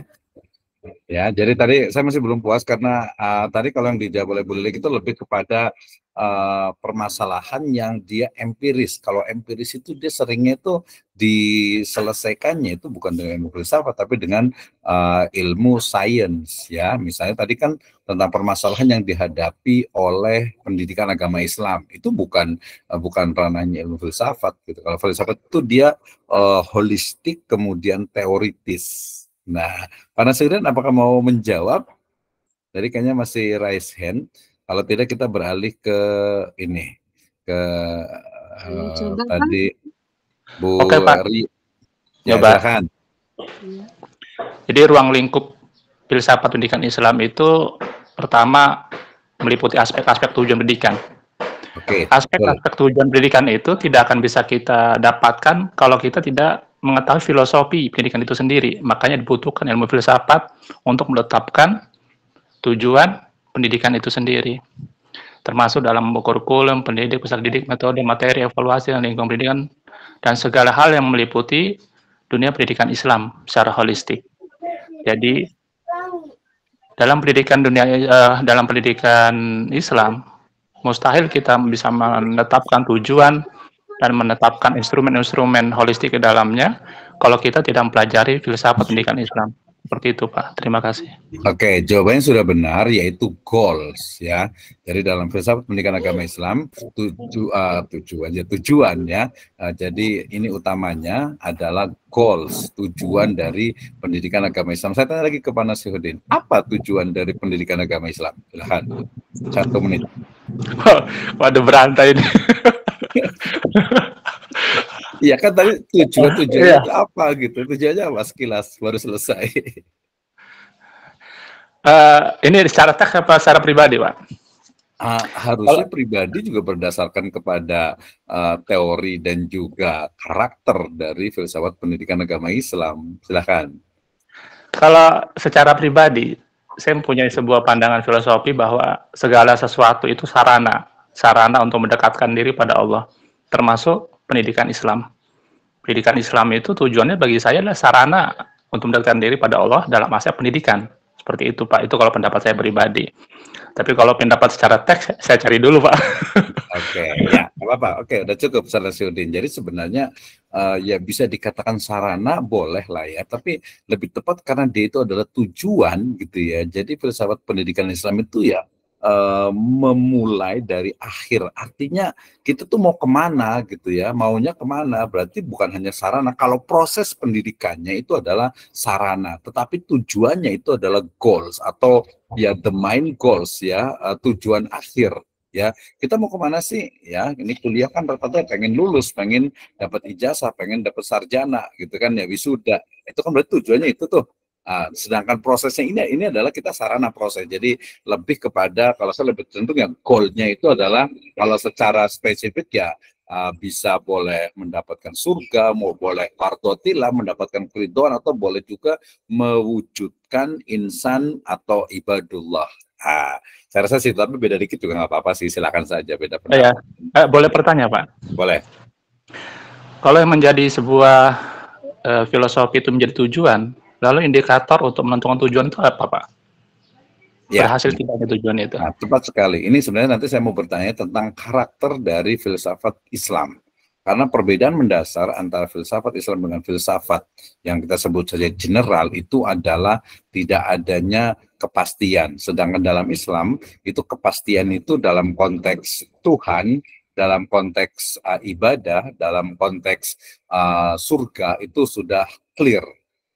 Ya, jadi tadi saya masih belum puas karena uh, tadi kalau yang boleh Bulik itu lebih kepada uh, permasalahan yang dia empiris. Kalau empiris itu dia seringnya itu diselesaikannya itu bukan dengan ilmu filsafat tapi dengan uh, ilmu sains ya. Misalnya tadi kan tentang permasalahan yang dihadapi oleh pendidikan agama Islam. Itu bukan uh, bukan ranahnya ilmu filsafat gitu. Kalau filsafat itu dia uh, holistik kemudian teoritis Nah, Pak Nasirin, apakah mau menjawab? Tadi kayaknya masih raise hand. Kalau tidak kita beralih ke ini ke uh, Coba tadi kan? Bu Oke, Pak. Ari. Ya, Coba. Ya, Jadi ruang lingkup filsafat pendidikan Islam itu pertama meliputi aspek-aspek tujuan pendidikan. Oke. Aspek-aspek tujuan pendidikan itu tidak akan bisa kita dapatkan kalau kita tidak mengetahui filosofi pendidikan itu sendiri. Makanya dibutuhkan ilmu filsafat untuk menetapkan tujuan pendidikan itu sendiri. Termasuk dalam kurikulum, pendidik, pusat didik, metode, materi, evaluasi, dan lingkungan pendidikan, dan segala hal yang meliputi dunia pendidikan Islam secara holistik. Jadi, dalam pendidikan dunia uh, dalam pendidikan Islam mustahil kita bisa menetapkan tujuan dan menetapkan instrumen-instrumen holistik ke dalamnya kalau kita tidak mempelajari filsafat pendidikan Islam. Seperti itu Pak, terima kasih. Oke, okay, jawabannya sudah benar yaitu goals ya. Jadi dalam filsafat pendidikan agama Islam tuju, uh, tujuan ya tujuan ya. Uh, eh, jadi ini utamanya adalah goals, tujuan dari pendidikan agama Islam. Saya tanya lagi ke Pak Nasihuddin, apa tujuan dari pendidikan agama Islam? Silahkan, satu menit. Waduh berantai ini. Iya kan tadi tujuan iya. tujuannya ya. apa gitu? Tujuannya apa sekilas baru selesai. Uh, ini secara tak apa secara pribadi, Pak? Uh, harusnya pribadi juga berdasarkan kepada uh, teori dan juga karakter dari filsafat pendidikan agama Islam. Silahkan. Kalau secara pribadi, saya mempunyai sebuah pandangan filosofi bahwa segala sesuatu itu sarana, sarana untuk mendekatkan diri pada Allah, termasuk pendidikan Islam pendidikan Islam itu tujuannya bagi saya adalah sarana untuk mendekatkan diri pada Allah dalam masa pendidikan. Seperti itu, Pak. Itu kalau pendapat saya pribadi. Tapi kalau pendapat secara teks, saya cari dulu, Pak. Oke, okay, ya, apa-apa. Oke, okay, udah cukup, Sarasiudin. Jadi sebenarnya uh, ya bisa dikatakan sarana boleh lah ya, tapi lebih tepat karena dia itu adalah tujuan gitu ya. Jadi filsafat pendidikan Islam itu ya Eh, memulai dari akhir. Artinya kita tuh mau kemana gitu ya, maunya kemana. Berarti bukan hanya sarana. Kalau proses pendidikannya itu adalah sarana, tetapi tujuannya itu adalah goals atau ya the main goals ya uh, tujuan akhir ya kita mau kemana sih ya ini kuliah kan rata-rata pengen lulus pengen dapat ijazah pengen dapat sarjana gitu kan ya wisuda itu kan berarti tujuannya itu tuh Uh, sedangkan prosesnya ini ini adalah kita sarana proses. Jadi lebih kepada kalau saya lebih tentu ya goalnya itu adalah kalau secara spesifik ya ah, bisa boleh mendapatkan surga, mau boleh partotilah mendapatkan keridhaan atau boleh juga mewujudkan insan atau ibadullah. Ah, saya rasa sih tapi beda dikit juga nggak apa-apa sih silakan saja beda pendapat. Ya, eh, boleh bertanya pak? Boleh. Kalau yang menjadi sebuah eh, filosofi itu menjadi tujuan, Lalu indikator untuk menentukan tujuan itu apa, Pak? Ya. Berhasil tidaknya tujuan itu. Nah, tepat sekali. Ini sebenarnya nanti saya mau bertanya tentang karakter dari filsafat Islam. Karena perbedaan mendasar antara filsafat Islam dengan filsafat yang kita sebut saja general itu adalah tidak adanya kepastian. Sedangkan dalam Islam itu kepastian itu dalam konteks Tuhan, dalam konteks uh, ibadah, dalam konteks uh, surga itu sudah clear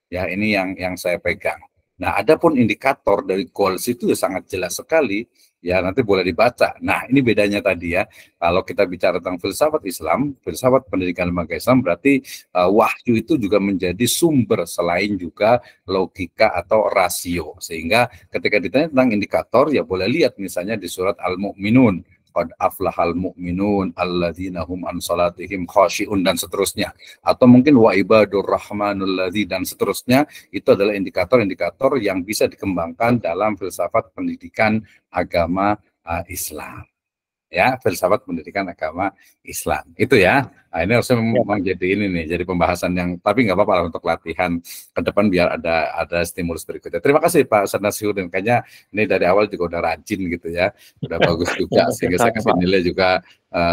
Ya, ini yang yang saya pegang. Nah, ada pun indikator dari goals itu ya sangat jelas sekali, ya nanti boleh dibaca. Nah, ini bedanya tadi ya. Kalau kita bicara tentang filsafat Islam, filsafat pendidikan lembaga Islam berarti uh, wahyu itu juga menjadi sumber selain juga logika atau rasio. Sehingga ketika ditanya tentang indikator ya boleh lihat misalnya di surat Al-Mu'minun qad aflahal mu'minun alladzina hum an salatihim khashi'un dan seterusnya atau mungkin wa ibadur rahmanul ladzi dan seterusnya itu adalah indikator-indikator yang bisa dikembangkan dalam filsafat pendidikan agama uh, Islam ya filsafat pendidikan agama Islam itu ya nah, ini harusnya ya. menjadi ini nih jadi pembahasan yang tapi nggak apa-apa untuk latihan ke depan biar ada ada stimulus berikutnya terima kasih Pak Sanasiudin kayaknya ini dari awal juga udah rajin gitu ya udah bagus juga sehingga saya kasih nilai juga eh, uh,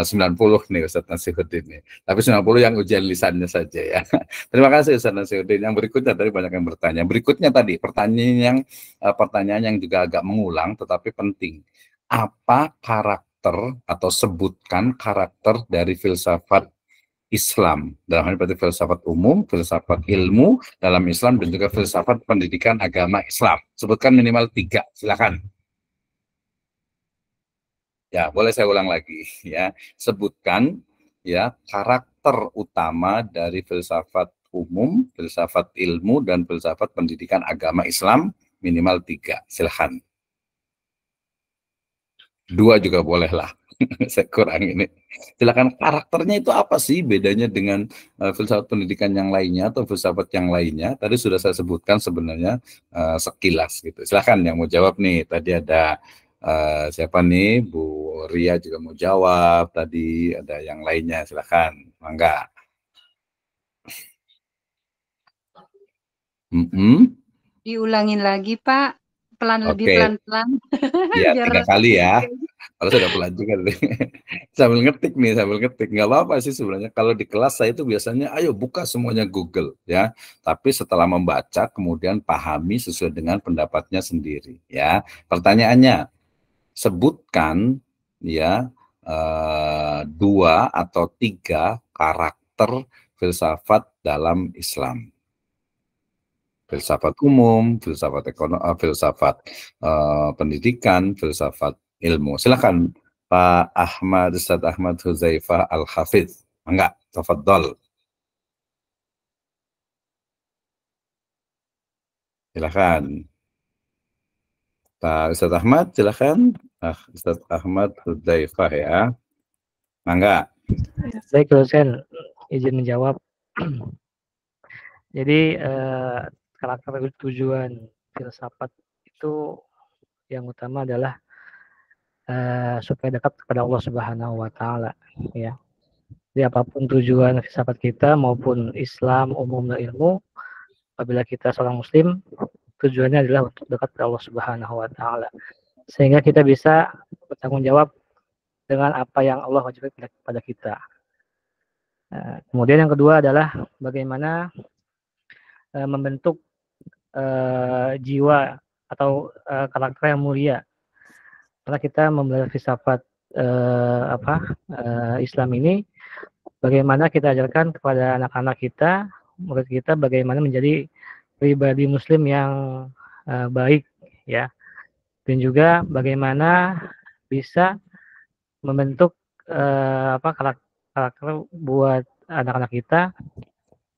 90 nih Ustaz Nasihuddin nih. Tapi 90 yang ujian lisannya saja ya. Terima kasih Ustaz Nasihuddin. Yang berikutnya tadi banyak yang bertanya. Berikutnya tadi pertanyaan yang uh, pertanyaan yang juga agak mengulang tetapi penting. Apa karakter karakter atau sebutkan karakter dari filsafat Islam dalam hal ini filsafat umum, filsafat ilmu dalam Islam dan juga filsafat pendidikan agama Islam. Sebutkan minimal tiga, silakan. Ya, boleh saya ulang lagi ya. Sebutkan ya karakter utama dari filsafat umum, filsafat ilmu dan filsafat pendidikan agama Islam minimal tiga. Silakan. Dua juga boleh lah saya kurang ini. Silakan karakternya itu apa sih bedanya dengan uh, filsafat pendidikan yang lainnya atau filsafat yang lainnya? Tadi sudah saya sebutkan sebenarnya uh, sekilas gitu. Silakan yang mau jawab nih. Tadi ada uh, siapa nih? Bu Ria juga mau jawab. Tadi ada yang lainnya. Silakan. Mangga. Mm -hmm. Diulangin lagi, Pak pelan okay. lebih pelan-pelan. Iya, -pelan. tiga kali ya. Kalau gitu. sudah pelan juga sambil ngetik nih, sambil ngetik. Nggak apa-apa sih sebenarnya. Kalau di kelas saya itu biasanya, ayo buka semuanya Google ya. Tapi setelah membaca, kemudian pahami sesuai dengan pendapatnya sendiri ya. Pertanyaannya, sebutkan ya eh, dua atau tiga karakter filsafat dalam Islam filsafat umum, filsafat ekonomi, eh, filsafat uh, pendidikan, filsafat ilmu. Silakan Pak Ahmad Ustaz Ahmad Huzaifah Al Hafidz. Enggak, tafadhol. Silakan. Pak Ustaz Ahmad, silakan. Ah, Ustaz Ahmad Huzaifah ya. Mangga. Baik, dosen izin menjawab. Jadi eh, karakter tujuan filsafat itu yang utama adalah uh, supaya dekat kepada Allah Subhanahu wa taala ya. Jadi apapun tujuan filsafat kita maupun Islam umumnya ilmu apabila kita seorang muslim tujuannya adalah untuk dekat kepada Allah Subhanahu wa taala. Sehingga kita bisa bertanggung jawab dengan apa yang Allah wajibkan kepada kita. Eh, kemudian yang kedua adalah bagaimana eh, membentuk uh, jiwa atau uh, karakter yang mulia. Karena kita membelajar filsafat uh, apa uh, Islam ini, bagaimana kita ajarkan kepada anak-anak kita, murid kita, bagaimana menjadi pribadi Muslim yang uh, baik, ya. Dan juga bagaimana bisa membentuk uh, apa karakter buat anak-anak kita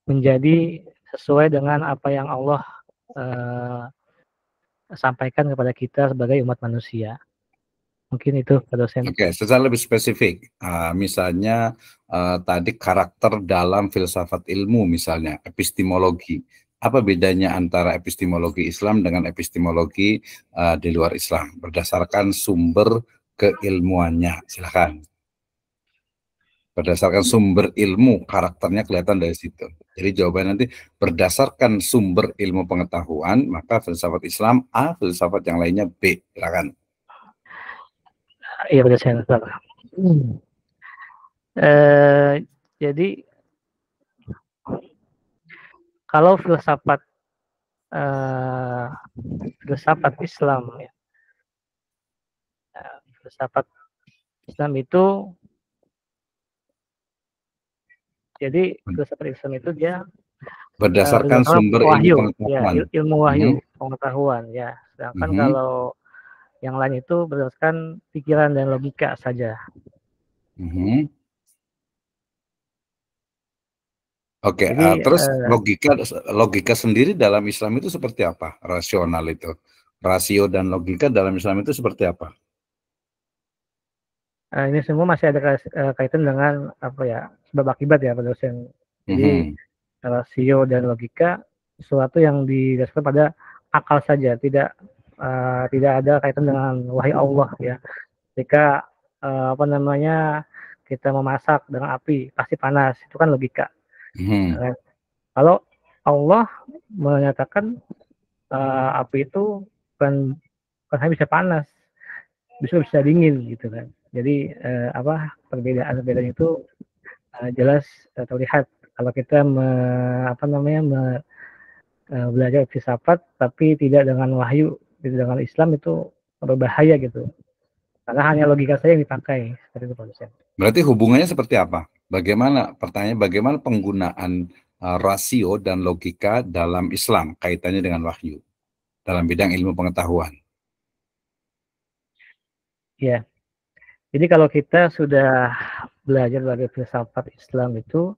menjadi sesuai dengan apa yang Allah uh, sampaikan kepada kita sebagai umat manusia. Mungkin itu Pak dosen. Oke, okay, secara lebih spesifik, uh, misalnya uh, tadi karakter dalam filsafat ilmu misalnya epistemologi. Apa bedanya antara epistemologi Islam dengan epistemologi uh, di luar Islam berdasarkan sumber keilmuannya? Silakan berdasarkan sumber ilmu karakternya kelihatan dari situ. Jadi jawaban nanti berdasarkan sumber ilmu pengetahuan maka filsafat Islam A, filsafat yang lainnya B. Silakan. Iya benar hmm. eh, jadi kalau filsafat eh, filsafat Islam ya, eh, filsafat Islam itu jadi filsafat hmm. Islam itu dia berdasarkan uh, sumber wahyu, ilmu ya, pengetahuan. Ya, ilmu wahyu, hmm. pengetahuan ya. Sedangkan hmm. kalau yang lain itu berdasarkan pikiran dan logika saja. Hmm. Oke, okay. uh, eh, terus uh, logika logika sendiri dalam Islam itu seperti apa? Rasional itu, rasio dan logika dalam Islam itu seperti apa? uh, ini semua masih ada eh, kaitan dengan apa ya sebab akibat ya pada dosen. Jadi mm-hmm. rasio dan logika sesuatu yang didasarkan pada akal saja, tidak uh, tidak ada kaitan dengan wahyu Allah ya. Jika uh, apa namanya kita memasak dengan api pasti panas, itu kan logika. Mm-hmm. Kalau Allah menyatakan uh, api itu kan bukan hanya bisa panas, bisa bisa dingin gitu kan. Jadi eh, apa perbedaan-perbedaan itu eh, jelas eh, terlihat kalau kita me, apa namanya me, eh, belajar filsafat tapi tidak dengan wahyu, tidak gitu, dengan Islam itu berbahaya gitu. Karena hanya logika saya yang dipakai seperti itu Pak Berarti hubungannya seperti apa? Bagaimana pertanyaan bagaimana penggunaan uh, rasio dan logika dalam Islam kaitannya dengan wahyu dalam bidang ilmu pengetahuan? Ya, jadi kalau kita sudah belajar dari filsafat Islam itu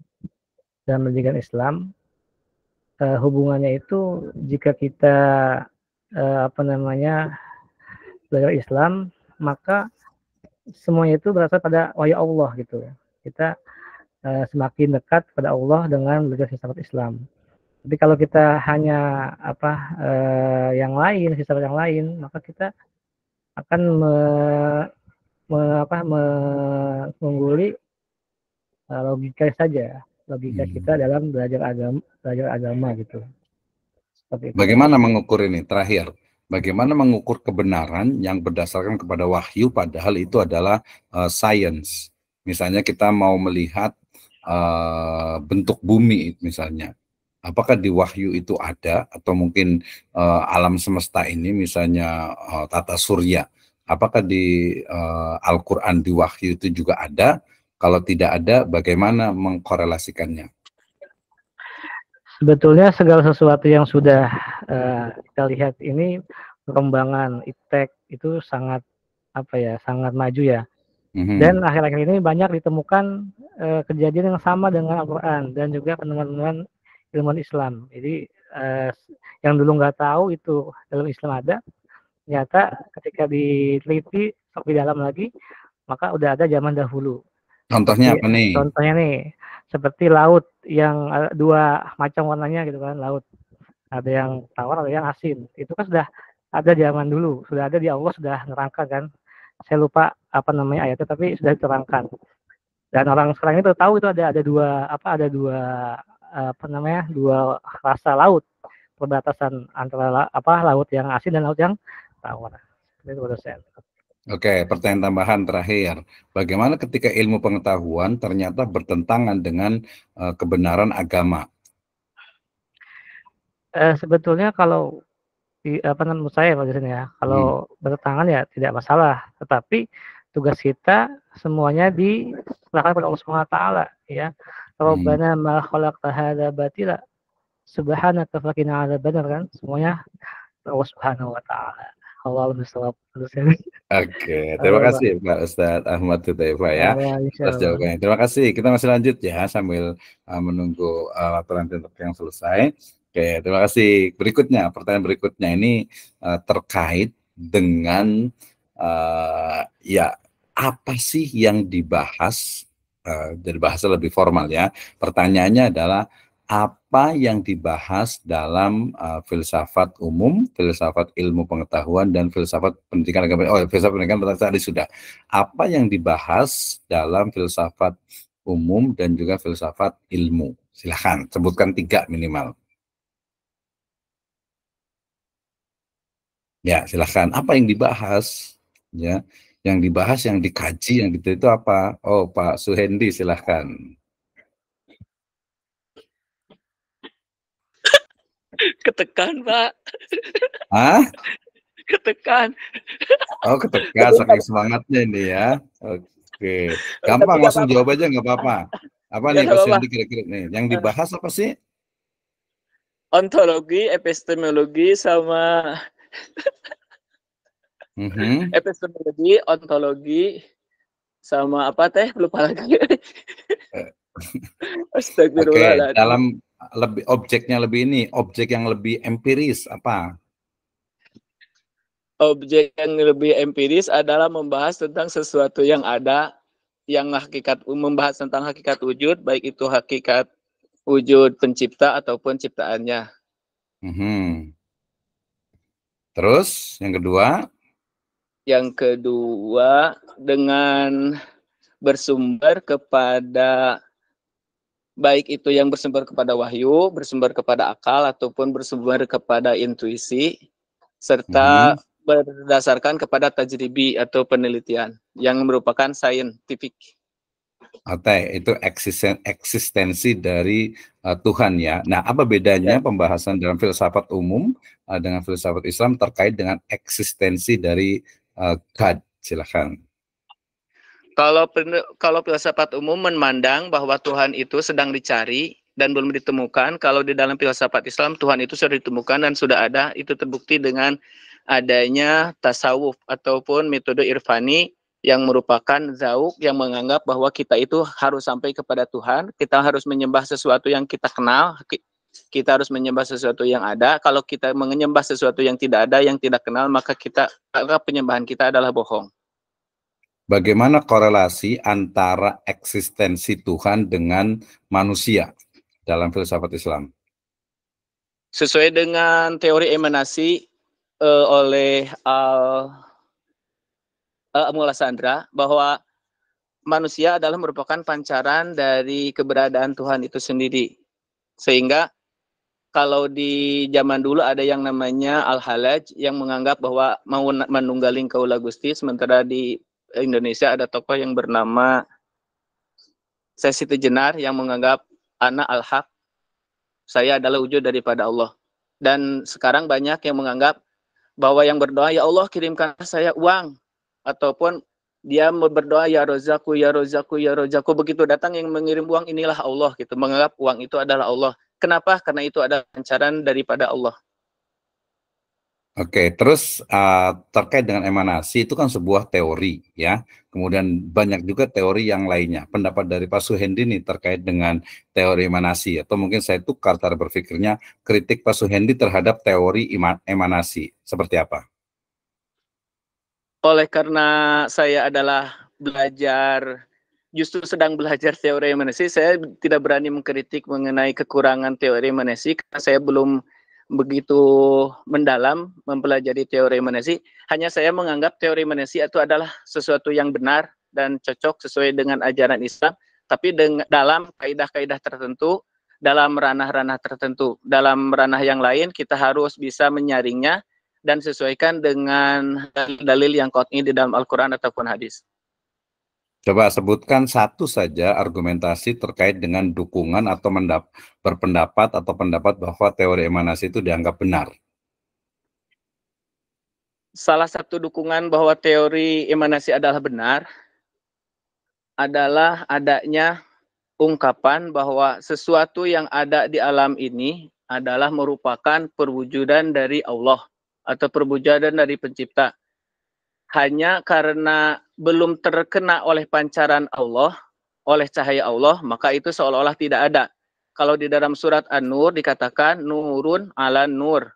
dan menjadikan Islam, eh, hubungannya itu jika kita eh, apa namanya belajar Islam, maka semuanya itu berasal pada wahyu Allah gitu ya. Kita eh, semakin dekat pada Allah dengan belajar filsafat Islam. Tapi kalau kita hanya apa eh, yang lain, filsafat yang lain, maka kita akan me me, apa me, mengungguli uh, eh, logika saja logika hmm. kita dalam belajar agama belajar agama gitu Seperti itu. bagaimana mengukur ini terakhir bagaimana mengukur kebenaran yang berdasarkan kepada wahyu padahal itu adalah uh, science misalnya kita mau melihat uh, bentuk bumi misalnya apakah di wahyu itu ada atau mungkin uh, alam semesta ini misalnya uh, tata surya apakah di uh, Al-Quran di Wahyu itu juga ada? Kalau tidak ada, bagaimana mengkorelasikannya? Sebetulnya segala sesuatu yang sudah uh, kita lihat ini perkembangan iptek itu sangat apa ya, sangat maju ya. Mhm. Dan akhir-akhir ini banyak ditemukan uh, kejadian yang sama dengan Al-Quran dan juga penemuan-penemuan ilmuwan Islam. Jadi uh, yang dulu nggak tahu itu dalam Islam ada, ternyata ketika diteliti lebih dalam lagi maka udah ada zaman dahulu contohnya Jadi, iya, apa nih contohnya nih seperti laut yang eh, dua macam warnanya gitu kan laut ada yang tawar ada yang asin itu kan sudah ada zaman dulu sudah ada di Allah sudah nerangkan kan saya lupa apa namanya ayatnya tapi sudah diterangkan dan orang sekarang itu tahu itu ada ada dua apa ada dua apa namanya dua rasa laut perbatasan antara apa laut yang asin dan laut yang tahun. Itu saya. Oke, pertanyaan tambahan terakhir. Bagaimana ketika ilmu pengetahuan ternyata bertentangan dengan uh, kebenaran agama? Uh, sebetulnya kalau di, apa eh, namanya saya Pak di sini ya, kalau hmm. bertentangan ya tidak masalah. Tetapi tugas kita semuanya diserahkan kepada Allah Subhanahu wa taala ya. Rabbana hmm. ma khalaqta hadza batila subhanaka faqina adzabannar kan semuanya Allah Subhanahu wa taala halal misalnya. Oke, okay. terima kasih Pak Ustadz Ahmad Hudayfa ya. Atas jawabannya. Terima kasih. Kita masih lanjut ya sambil uh, menunggu uh, laporan tentang yang selesai. Oke, okay, terima kasih. Berikutnya, pertanyaan berikutnya ini uh, terkait dengan uh, ya apa sih yang dibahas uh, dari bahasa lebih formal ya. Pertanyaannya adalah apa yang dibahas dalam uh, filsafat umum, filsafat ilmu pengetahuan dan filsafat pendidikan agama. Oh, filsafat pendidikan tadi sudah. Apa yang dibahas dalam filsafat umum dan juga filsafat ilmu? Silahkan sebutkan tiga minimal. Ya, silahkan. Apa yang dibahas? Ya, yang dibahas, yang dikaji, yang gitu itu apa? Oh, Pak Suhendi, silahkan. ketekan pak Ah? ketekan oh ketekan saking semangatnya ini ya oke gampang langsung jawab aja nggak apa-apa apa nih Pak kira-kira nih yang dibahas apa sih ontologi epistemologi sama mm -hmm. epistemologi ontologi sama apa teh lupa lagi eh. Oke, Okay, dalam lebih objeknya lebih ini, objek yang lebih empiris apa? Objek yang lebih empiris adalah membahas tentang sesuatu yang ada, yang hakikat membahas tentang hakikat wujud, baik itu hakikat wujud pencipta ataupun ciptaannya. Hmm. Terus yang kedua? Yang kedua dengan bersumber kepada baik itu yang bersumber kepada wahyu, bersumber kepada akal ataupun bersumber kepada intuisi serta hmm. berdasarkan kepada tajribi atau penelitian yang merupakan saintifik. Oke, itu eksisten, eksistensi dari uh, Tuhan ya. Nah, apa bedanya ya. pembahasan dalam filsafat umum uh, dengan filsafat Islam terkait dengan eksistensi dari uh, God? Silahkan. Kalau kalau filsafat umum memandang bahwa Tuhan itu sedang dicari dan belum ditemukan, kalau di dalam filsafat Islam Tuhan itu sudah ditemukan dan sudah ada, itu terbukti dengan adanya tasawuf ataupun metode irfani yang merupakan zauk yang menganggap bahwa kita itu harus sampai kepada Tuhan, kita harus menyembah sesuatu yang kita kenal, kita harus menyembah sesuatu yang ada. Kalau kita menyembah sesuatu yang tidak ada, yang tidak kenal, maka kita maka penyembahan kita adalah bohong bagaimana korelasi antara eksistensi Tuhan dengan manusia dalam filsafat Islam? Sesuai dengan teori emanasi uh, oleh Al uh, Mula Sandra bahwa manusia adalah merupakan pancaran dari keberadaan Tuhan itu sendiri. Sehingga kalau di zaman dulu ada yang namanya Al-Halaj yang menganggap bahwa mau manunggaling kaula Gusti sementara di Indonesia ada tokoh yang bernama Sesi Tejenar yang menganggap anak al-haq saya adalah wujud daripada Allah. Dan sekarang banyak yang menganggap bahwa yang berdoa ya Allah kirimkan saya uang ataupun dia berdoa ya rozaku ya rozaku ya rozaku begitu datang yang mengirim uang inilah Allah gitu menganggap uang itu adalah Allah. Kenapa? Karena itu adalah pancaran daripada Allah. Oke, terus uh, terkait dengan emanasi itu kan sebuah teori ya. Kemudian banyak juga teori yang lainnya. Pendapat dari Pak Suhendi nih terkait dengan teori emanasi atau mungkin saya tukar cara berpikirnya kritik Pak Suhendi terhadap teori emanasi seperti apa? Oleh karena saya adalah belajar justru sedang belajar teori emanasi, saya tidak berani mengkritik mengenai kekurangan teori emanasi karena saya belum begitu mendalam mempelajari teori manesi. Hanya saya menganggap teori manesi itu adalah sesuatu yang benar dan cocok sesuai dengan ajaran Islam, tapi dengan, dalam kaidah-kaidah tertentu, dalam ranah-ranah tertentu, dalam ranah yang lain kita harus bisa menyaringnya dan sesuaikan dengan dalil yang kotni di dalam Al-Quran ataupun hadis. Coba sebutkan satu saja argumentasi terkait dengan dukungan atau mendap berpendapat atau pendapat bahwa teori emanasi itu dianggap benar. Salah satu dukungan bahwa teori emanasi adalah benar adalah adanya ungkapan bahwa sesuatu yang ada di alam ini adalah merupakan perwujudan dari Allah atau perwujudan dari pencipta hanya karena belum terkena oleh pancaran Allah, oleh cahaya Allah, maka itu seolah-olah tidak ada. Kalau di dalam surat An-Nur dikatakan nurun ala nur.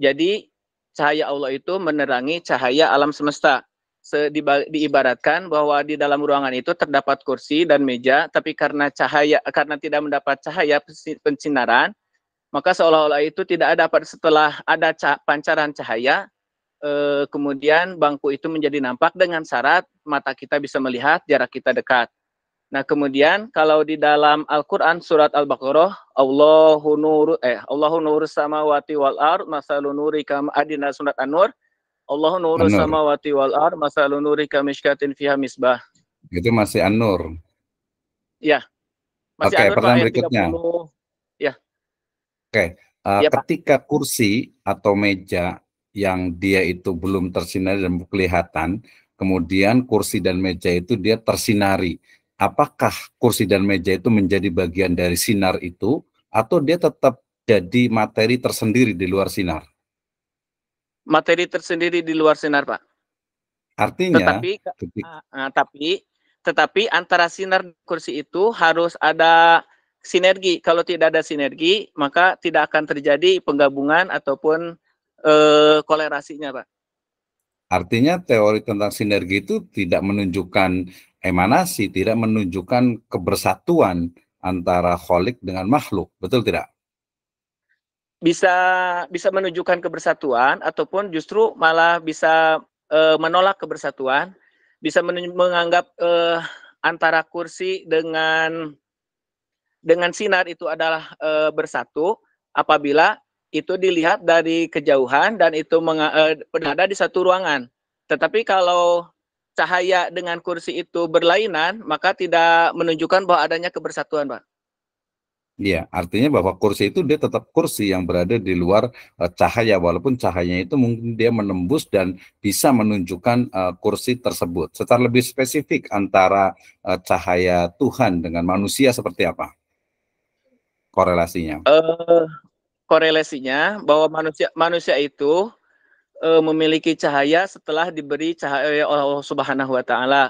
Jadi cahaya Allah itu menerangi cahaya alam semesta. diibaratkan bahwa di dalam ruangan itu terdapat kursi dan meja, tapi karena cahaya karena tidak mendapat cahaya pencinaran, maka seolah-olah itu tidak ada setelah ada pancaran cahaya, e, kemudian bangku itu menjadi nampak dengan syarat mata kita bisa melihat, jarak kita dekat. Nah, kemudian kalau di dalam Al-Qur'an surat Al-Baqarah, Allahu nur eh Allahu sama wati wal ar masalun nuri kam adina surat An-Nur. Allahu wati samawati wal ar masalun nuri kamishkatin fiha misbah. Itu masih An-Nur. Ya. Masih Oke, okay, pertanyaan berikutnya. 30, ya. Oke. Okay. Uh, eh, ya, ketika kursi atau meja yang dia itu belum tersinari dan kelihatan, kemudian kursi dan meja itu dia tersinari. Apakah kursi dan meja itu menjadi bagian dari sinar itu atau dia tetap jadi materi tersendiri di luar sinar? Materi tersendiri di luar sinar, Pak. Artinya tetapi ketika... uh, ah, tapi tetapi antara sinar kursi itu harus ada sinergi. Kalau tidak ada sinergi, maka tidak akan terjadi penggabungan ataupun Eh, kolerasinya, Pak? Artinya teori tentang sinergi itu tidak menunjukkan emanasi, tidak menunjukkan kebersatuan antara kholik dengan makhluk, betul tidak? Bisa bisa menunjukkan kebersatuan ataupun justru malah bisa e, menolak kebersatuan, bisa menganggap e, antara kursi dengan dengan sinar itu adalah e, bersatu apabila itu dilihat dari kejauhan dan itu eh, berada di satu ruangan. Tetapi kalau cahaya dengan kursi itu berlainan, maka tidak menunjukkan bahwa adanya kebersatuan, Pak. Iya, artinya bahwa kursi itu dia tetap kursi yang berada di luar eh, cahaya, walaupun cahayanya itu mungkin dia menembus dan bisa menunjukkan eh, kursi tersebut. Secara lebih spesifik antara cahaya Tuhan dengan manusia seperti apa korelasinya? Uh, korelasinya bahwa manusia manusia itu e, memiliki cahaya setelah diberi cahaya oleh Allah Subhanahu wa taala.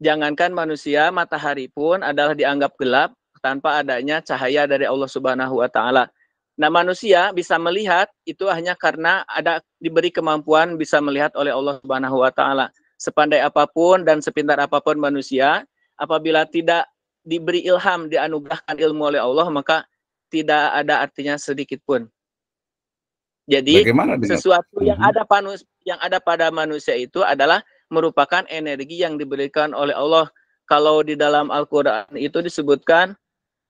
Jangankan manusia, matahari pun adalah dianggap gelap tanpa adanya cahaya dari Allah Subhanahu wa taala. Nah, manusia bisa melihat itu hanya karena ada diberi kemampuan bisa melihat oleh Allah Subhanahu wa taala. Sepandai apapun dan sepintar apapun manusia, apabila tidak diberi ilham, dianugerahkan ilmu oleh Allah, maka tidak ada artinya sedikit pun. Jadi Bagaimana sesuatu dengan... yang mhm. ada panus yang ada pada manusia itu adalah merupakan energi yang diberikan oleh Allah. Kalau di dalam Al-Qur'an itu disebutkan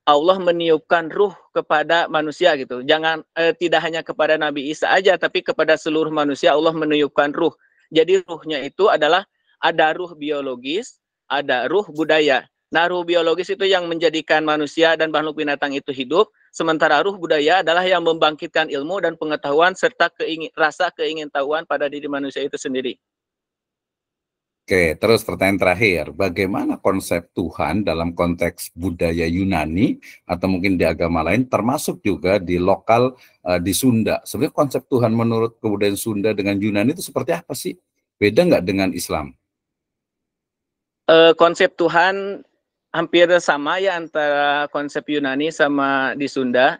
Allah meniupkan ruh kepada manusia gitu. Jangan eh, tidak hanya kepada Nabi Isa aja tapi kepada seluruh manusia Allah meniupkan ruh. Jadi ruhnya itu adalah ada ruh biologis, ada ruh budaya. Nah, ruh biologis itu yang menjadikan manusia dan makhluk binatang itu hidup. Sementara ruh budaya adalah yang membangkitkan ilmu dan pengetahuan serta keingin, rasa keingintahuan pada diri manusia itu sendiri. Oke, terus pertanyaan terakhir, bagaimana konsep Tuhan dalam konteks budaya Yunani atau mungkin di agama lain, termasuk juga di lokal uh, di Sunda. Sebenarnya konsep Tuhan menurut kebudayaan Sunda dengan Yunani itu seperti apa sih? Beda nggak dengan Islam? Eh, konsep Tuhan hampir sama ya antara konsep Yunani sama di Sunda.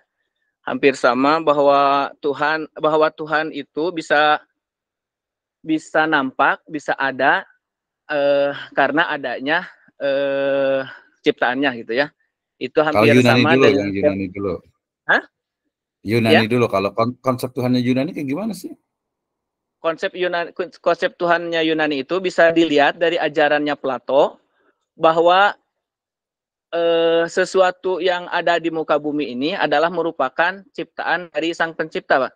Hampir sama bahwa Tuhan bahwa Tuhan itu bisa bisa nampak, bisa ada eh, karena adanya eh, ciptaannya gitu ya. Itu hampir kalau Yunani sama dulu, dengan Yunani dulu. Hah? Yunani ya? dulu kalau konsep Tuhannya Yunani kayak gimana sih? Konsep Yunani konsep Tuhannya Yunani itu bisa dilihat dari ajarannya Plato bahwa eh, sesuatu yang ada di muka bumi ini adalah merupakan ciptaan dari Sang Pencipta, Pak.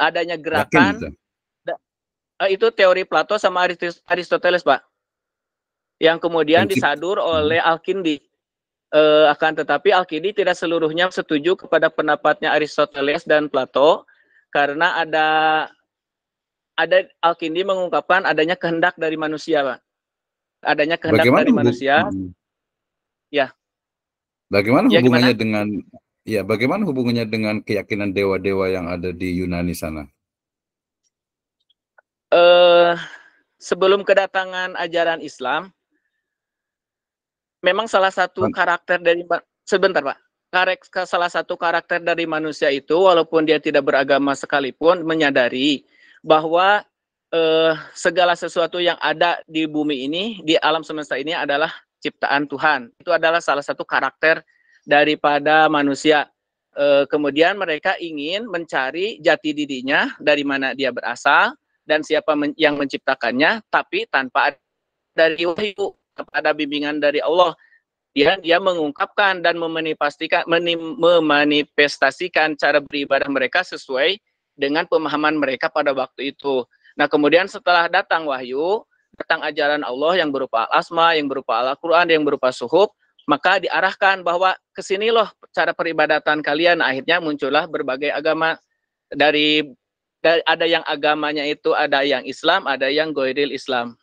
Adanya gerakan Yakin, gitu? eh, itu teori Plato sama Aristoteles, Pak. Yang kemudian Pencipta. disadur hmm. oleh Alkindi. Eh, akan tetapi Alkindi tidak seluruhnya setuju kepada pendapatnya Aristoteles dan Plato karena ada ada Alkindi mengungkapkan adanya kehendak dari manusia, Pak. Adanya kehendak Bagaimana dari manusia. Ya. Bagaimana ya, hubungannya gimana? dengan ya bagaimana hubungannya dengan keyakinan dewa-dewa yang ada di Yunani sana? Eh uh, sebelum kedatangan ajaran Islam memang salah satu An karakter dari sebentar Pak. Karek, salah satu karakter dari manusia itu walaupun dia tidak beragama sekalipun menyadari bahwa eh, segala sesuatu yang ada di bumi ini, di alam semesta ini adalah ciptaan Tuhan. Itu adalah salah satu karakter daripada manusia. E, kemudian mereka ingin mencari jati dirinya dari mana dia berasal dan siapa men yang menciptakannya, tapi tanpa ada dari wahyu kepada bimbingan dari Allah. Dia dia mengungkapkan dan memanifestasikan memanifestasikan cara beribadah mereka sesuai dengan pemahaman mereka pada waktu itu. Nah, kemudian setelah datang wahyu, tentang ajaran Allah yang berupa al-asma, yang berupa Al-Quran, yang berupa suhub, maka diarahkan bahwa ke sini loh cara peribadatan kalian. Akhirnya muncullah berbagai agama dari, dari ada yang agamanya itu ada yang Islam, ada yang goiril Islam.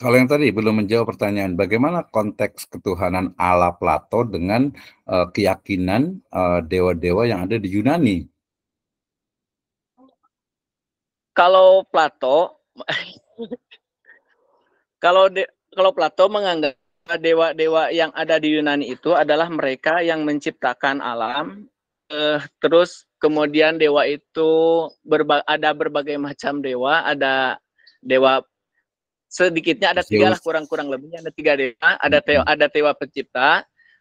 Kalau yang tadi belum menjawab pertanyaan, bagaimana konteks ketuhanan ala Plato dengan uh, keyakinan eh, dewa-dewa uh, yang ada di Yunani? Kalau Plato kalau de, kalau Plato menganggap dewa-dewa yang ada di Yunani itu adalah mereka yang menciptakan alam eh, terus kemudian dewa itu berba ada berbagai macam dewa ada dewa sedikitnya ada tiga lah kurang-kurang lebihnya ada tiga dewa ada tewa hmm. ada dewa pencipta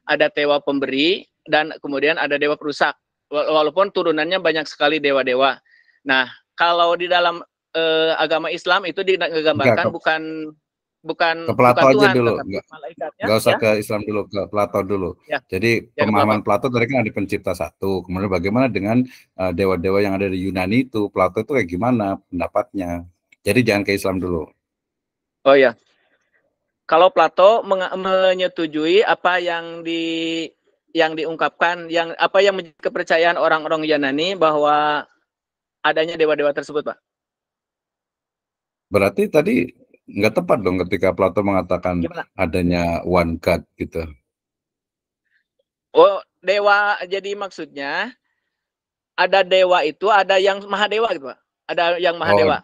ada dewa pemberi dan kemudian ada dewa perusak walaupun turunannya banyak sekali dewa-dewa nah kalau di dalam uh, agama Islam itu digambarkan Enggak, bukan bukan ke Plato bukan aja Tuhan, dulu enggak, enggak usah ya? ke Islam dulu ke Plato dulu ya. jadi ya, pemahaman Plato tadi kan ada pencipta satu kemudian bagaimana dengan uh, dewa-dewa yang ada di Yunani itu Plato itu kayak gimana pendapatnya jadi jangan ke Islam dulu oh ya kalau Plato menyetujui apa yang di yang diungkapkan yang apa yang kepercayaan orang-orang Yunani bahwa adanya dewa-dewa tersebut pak Berarti tadi nggak tepat dong ketika Plato mengatakan Gimana? adanya one God gitu. Oh, dewa jadi maksudnya ada dewa itu ada yang maha dewa gitu, Pak. Ada yang maha Oh.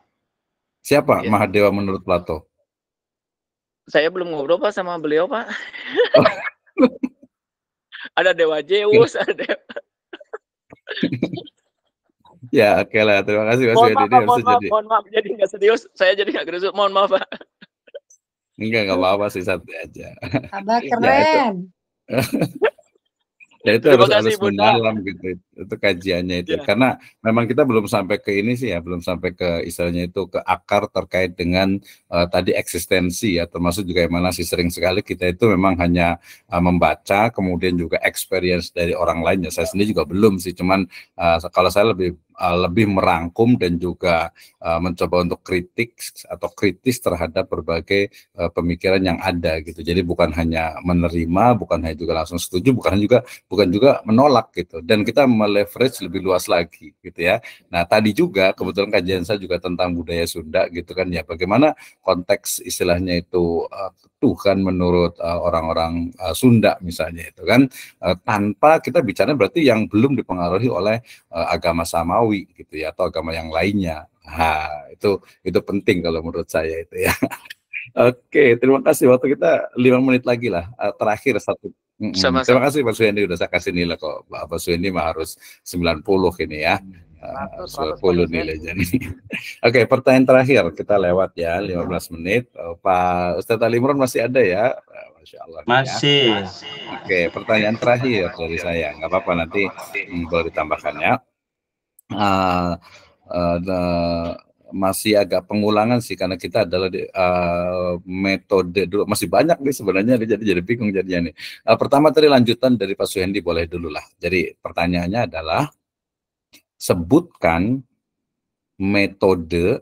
Siapa iya. maha dewa menurut Plato? Saya belum ngobrol Pak sama beliau, Pak. Oh. ada dewa Zeus, ada dewa Ya oke okay lah, terima kasih Mas Wedi. Mohon, maaf, jadi... mohon jadi nggak serius, saya jadi nggak serius. Mohon maaf Pak. Enggak, nggak apa-apa sih, santai aja. Abah keren. ya itu, ya, itu harus, harus mendalam gitu itu kajiannya itu ya. karena memang kita belum sampai ke ini sih ya belum sampai ke istilahnya itu ke akar terkait dengan uh, tadi eksistensi ya termasuk juga yang mana sih sering sekali kita itu memang hanya uh, membaca kemudian juga experience dari orang lain ya saya sendiri juga belum sih cuman uh, kalau saya lebih lebih merangkum dan juga mencoba untuk kritik atau kritis terhadap berbagai pemikiran yang ada gitu. Jadi bukan hanya menerima, bukan hanya juga langsung setuju, bukan juga bukan juga menolak gitu. Dan kita me leverage lebih luas lagi gitu ya. Nah tadi juga kebetulan kajian saya juga tentang budaya Sunda gitu kan ya. Bagaimana konteks istilahnya itu uh, Tuhan menurut eh, orang-orang uh, uh, Sunda misalnya itu kan uh, tanpa kita bicara berarti yang belum dipengaruhi oleh uh, agama Samawi gitu ya atau agama yang lainnya. Ha, nah, itu itu penting kalau menurut saya itu ya. Oke, terima kasih. Waktu kita lima menit lagi lah. Terakhir satu mm Terima kasih Pak Suendi udah saya kasih nilai kok. Pak Suendi mah harus 90 ini ya. Hmm, ah, sepuluh 10 nilai jadi. Oke, pertanyaan terakhir kita lewat ya 15 menit. Oh, Pak Ustadz Alimron masih ada ya? Ah, Masya Allah. Ya. Masih. Ya. Oke, pertanyaan terakhir dari saya. Nggak apa-apa nanti hmm, boleh ditambahkannya ya. Uh, uh, masih agak pengulangan sih karena kita adalah di, uh, metode dulu masih banyak nih sebenarnya jadi jadi bingung jadinya nih. Uh, pertama tadi lanjutan dari Pak Suhendi boleh dulu lah. Jadi pertanyaannya adalah sebutkan metode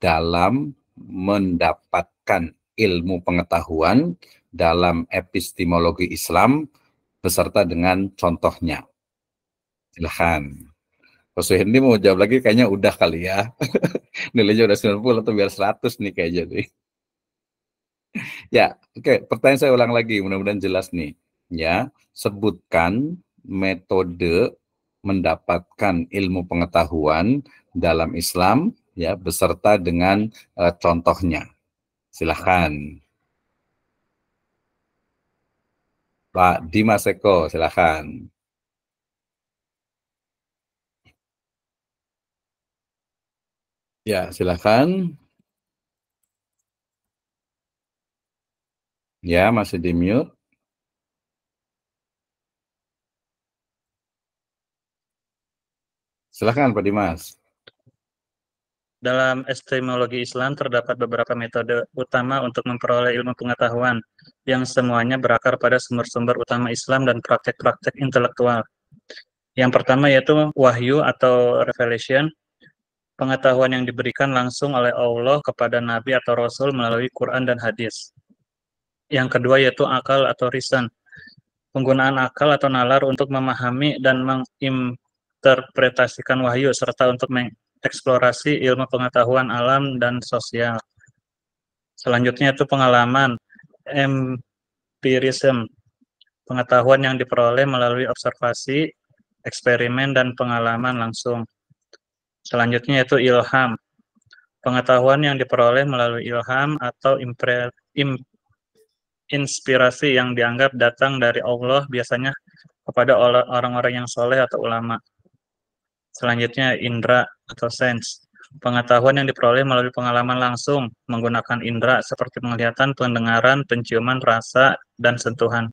dalam mendapatkan ilmu pengetahuan dalam epistemologi Islam beserta dengan contohnya. Silahkan. Pak Suhendi mau jawab lagi kayaknya udah kali ya. Nilainya udah 90 atau biar 100 nih kayaknya jadi. ya, oke, okay. pertanyaan saya ulang lagi, mudah-mudahan jelas nih. Ya, sebutkan metode mendapatkan ilmu pengetahuan dalam Islam ya beserta dengan uh, contohnya. Silahkan. Pak Dimas Eko, silahkan. Ya, silakan. Ya, masih di mute. Silakan Pak Dimas. Dalam epistemologi Islam terdapat beberapa metode utama untuk memperoleh ilmu pengetahuan yang semuanya berakar pada sumber-sumber utama Islam dan praktek-praktek intelektual. Yang pertama yaitu wahyu atau revelation, pengetahuan yang diberikan langsung oleh Allah kepada Nabi atau Rasul melalui Quran dan hadis. Yang kedua yaitu akal atau reason. Penggunaan akal atau nalar untuk memahami dan menginterpretasikan wahyu serta untuk mengeksplorasi ilmu pengetahuan alam dan sosial. Selanjutnya itu pengalaman Empirisme. pengetahuan yang diperoleh melalui observasi, eksperimen, dan pengalaman langsung. Selanjutnya yaitu ilham. Pengetahuan yang diperoleh melalui ilham atau impre, im, inspirasi yang dianggap datang dari Allah biasanya kepada orang-orang yang soleh atau ulama. Selanjutnya indra atau sense. Pengetahuan yang diperoleh melalui pengalaman langsung menggunakan indra seperti penglihatan, pendengaran, penciuman, rasa, dan sentuhan.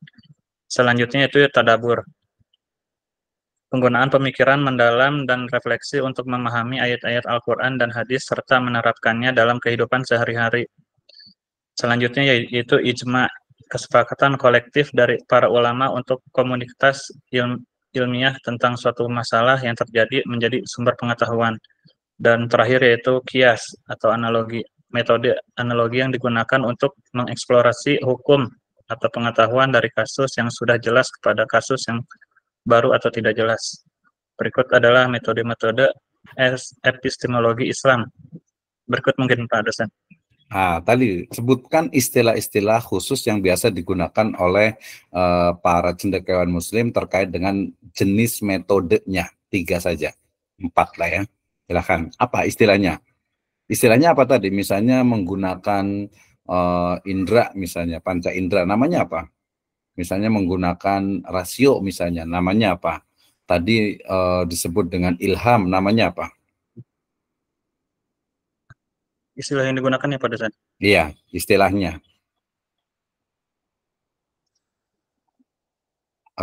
Selanjutnya itu tadabur penggunaan pemikiran mendalam dan refleksi untuk memahami ayat-ayat Al-Quran dan hadis serta menerapkannya dalam kehidupan sehari-hari. Selanjutnya yaitu ijma, kesepakatan kolektif dari para ulama untuk komunitas ilmiah tentang suatu masalah yang terjadi menjadi sumber pengetahuan. Dan terakhir yaitu kias atau analogi, metode analogi yang digunakan untuk mengeksplorasi hukum atau pengetahuan dari kasus yang sudah jelas kepada kasus yang baru atau tidak jelas. Berikut adalah metode-metode epistemologi Islam. Berikut mungkin Pak dosen. Nah, tadi sebutkan istilah-istilah khusus yang biasa digunakan oleh uh, para cendekiawan muslim terkait dengan jenis metodenya. Tiga saja. Empat lah ya. Silahkan. Apa istilahnya? Istilahnya apa tadi? Misalnya menggunakan uh, indera misalnya, panca indera. Namanya apa? misalnya menggunakan rasio misalnya namanya apa tadi uh, disebut dengan ilham namanya apa istilah yang digunakan ya pada saat iya istilahnya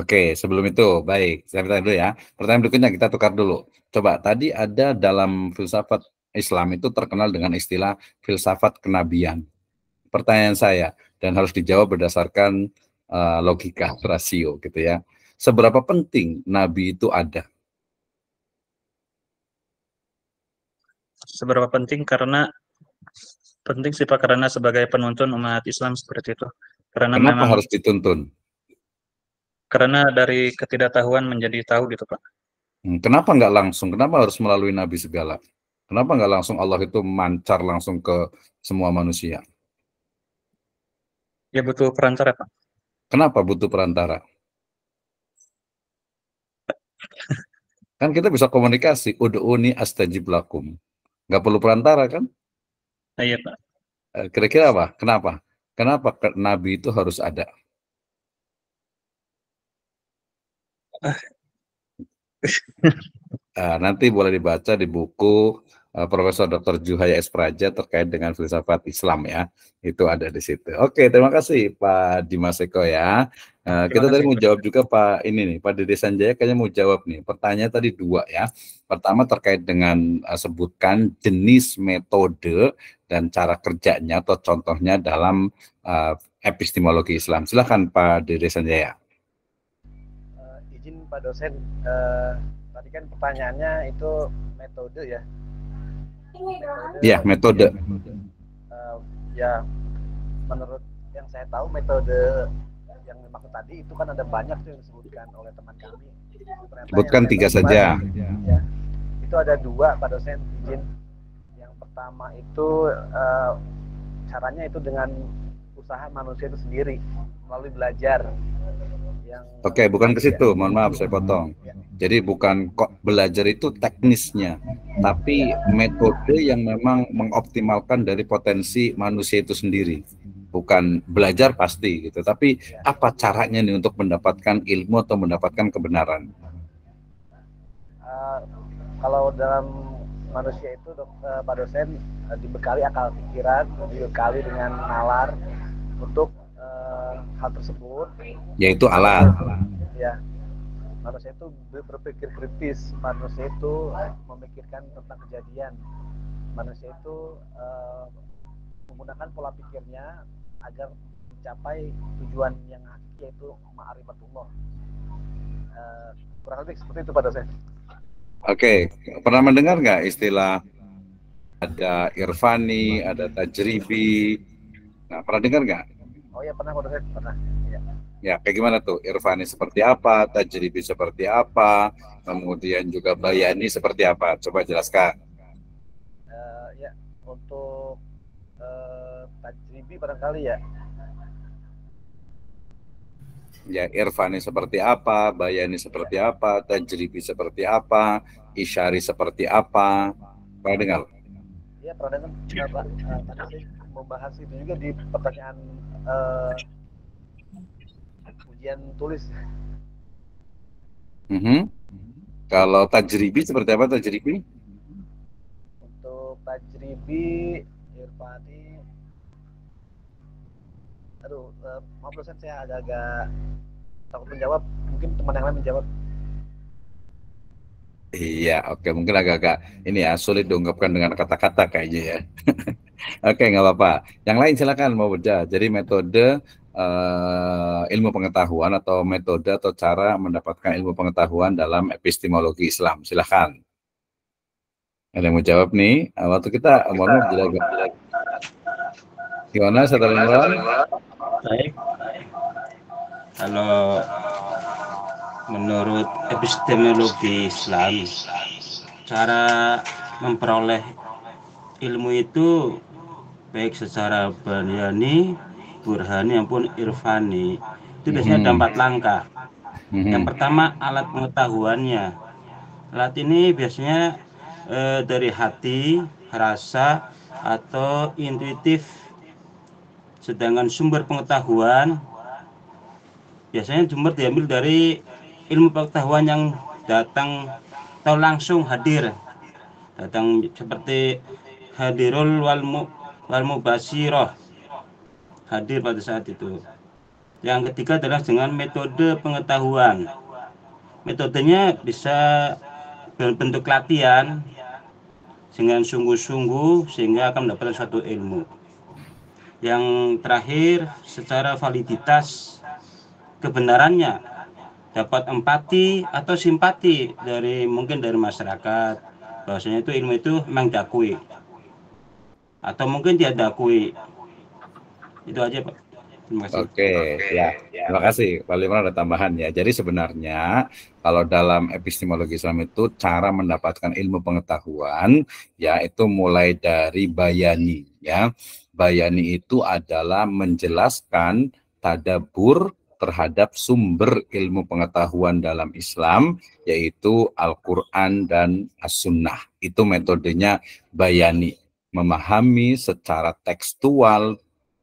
Oke, sebelum itu, baik. Saya bertanya dulu ya. Pertanyaan berikutnya kita tukar dulu. Coba, tadi ada dalam filsafat Islam itu terkenal dengan istilah filsafat kenabian. Pertanyaan saya, dan harus dijawab berdasarkan Eh, logika rasio gitu ya. Seberapa penting nabi itu ada? Seberapa penting karena penting sih Pak karena sebagai penuntun umat Islam seperti itu. Karena Kenapa memang, harus dituntun? Karena dari ketidaktahuan menjadi tahu gitu Pak. Hmm, kenapa nggak langsung? Kenapa harus melalui Nabi segala? Kenapa nggak langsung Allah itu mancar langsung ke semua manusia? Ya butuh perantara, Pak. Kenapa butuh perantara? Kan kita bisa komunikasi, ud'uni astajib lakum. Nggak perlu perantara kan? Iya Pak. Eh, kira-kira apa? Kenapa? Kenapa Nabi itu harus ada? Ah, nanti boleh dibaca di buku Eh, Profesor Dr. Juhaya S. Praja terkait dengan filsafat Islam ya. Itu ada di situ. Oke, terima kasih Pak Dimas Eko ya. Uh, kita tadi mau jawab juga Pak ini nih, Pak Dede Sanjaya kayaknya mau jawab nih. Pertanyaan tadi dua ya. Pertama terkait dengan uh, sebutkan jenis metode dan cara kerjanya atau contohnya dalam uh, epistemologi Islam. Silahkan Pak Dede Sanjaya. Uh, izin Pak dosen, uh, tadi kan pertanyaannya itu metode ya. Ya, iya, metode. Eh, ya, menurut yang saya tahu metode yang dimaksud tadi itu kan ada banyak tuh yang disebutkan oleh teman kami. Ternyata Sebutkan tiga saja. Ya, itu ada dua Pak dosen izin. Yang pertama itu uh, caranya itu dengan usaha manusia itu sendiri melalui belajar. Yang Oke, okay, bukan ke situ. Mohon maaf saya potong. Ya. Jadi bukan kok belajar itu teknisnya, tapi ya. metode yang memang mengoptimalkan dari potensi manusia itu sendiri. Bukan belajar pasti gitu, tapi ya. apa caranya nih untuk mendapatkan ilmu atau mendapatkan kebenaran? Uh, kalau dalam manusia itu dok, uh, Pak dosen uh, dibekali akal pikiran, dibekali dengan nalar, untuk uh, hal tersebut yaitu alat ya manusia itu berpikir kritis manusia itu memikirkan tentang kejadian manusia itu uh, menggunakan pola pikirnya agar mencapai tujuan yang hakiki yaitu ma'rifatullah uh, kurang lebih seperti itu pada saya Oke, okay. pernah mendengar nggak istilah ada irfani, ada tajribi, Nah, pernah dengar nggak? Oh ya pernah, pernah. pernah. Ya. ya, kayak gimana tuh? Irfani seperti apa? Tajribi seperti apa? Kemudian juga Bayani seperti apa? Coba jelaskan. Uh, ya, untuk uh, tajribi barangkali ya. Ya, Irfani seperti apa? Bayani seperti apa? Tajribi seperti apa? Isyari seperti apa? Pernah dengar? Iya, pernah dengar. Pak. Uh, eh, membahas itu juga di pertanyaan uh, ujian tulis. Mm -hmm. Kalau tajribi seperti apa tajribi? Untuk tajribi Irfani Aduh, uh, maaf dosen saya agak-agak takut menjawab. Mungkin teman yang lain menjawab. Iya, oke. Mungkin agak-agak ini ya sulit diungkapkan dengan kata-kata kayaknya ya. Oke, nggak apa-apa. Yang lain silakan mau bedah. Jadi metode uh, ilmu pengetahuan atau metode atau cara mendapatkan ilmu pengetahuan dalam epistemologi Islam. Silakan. Ada yang mau jawab nih? Eh, waktu kita, kita mohon maaf tidak Gimana, Saudara Imran? Baik. Kalau menurut epistemologi Islam, cara memperoleh ilmu itu baik secara bayani, burhani maupun irfani. Itu biasanya ada hmm. empat langkah. Hmm. Yang pertama alat pengetahuannya. Alat ini biasanya eh, dari hati, rasa atau intuitif. Sedangkan sumber pengetahuan biasanya sumber diambil dari ilmu pengetahuan yang datang atau langsung hadir datang seperti hadirul wal wal mubasyiroh hadir pada saat itu. Yang ketiga adalah dengan metode pengetahuan. Metodenya bisa berbentuk latihan dengan sungguh-sungguh sehingga akan mendapatkan suatu ilmu. Yang terakhir secara validitas kebenarannya dapat empati atau simpati dari mungkin dari masyarakat bahwasanya itu ilmu itu memang diakui atau mungkin dia dakui itu aja pak Terima kasih. Oke, okay, ya. Terima kasih. Pak Limran ada tambahan ya. Jadi sebenarnya kalau dalam epistemologi Islam itu cara mendapatkan ilmu pengetahuan yaitu mulai dari bayani ya. Bayani itu adalah menjelaskan tadabur terhadap sumber ilmu pengetahuan dalam Islam yaitu Al-Qur'an dan As-Sunnah. Itu metodenya bayani memahami secara tekstual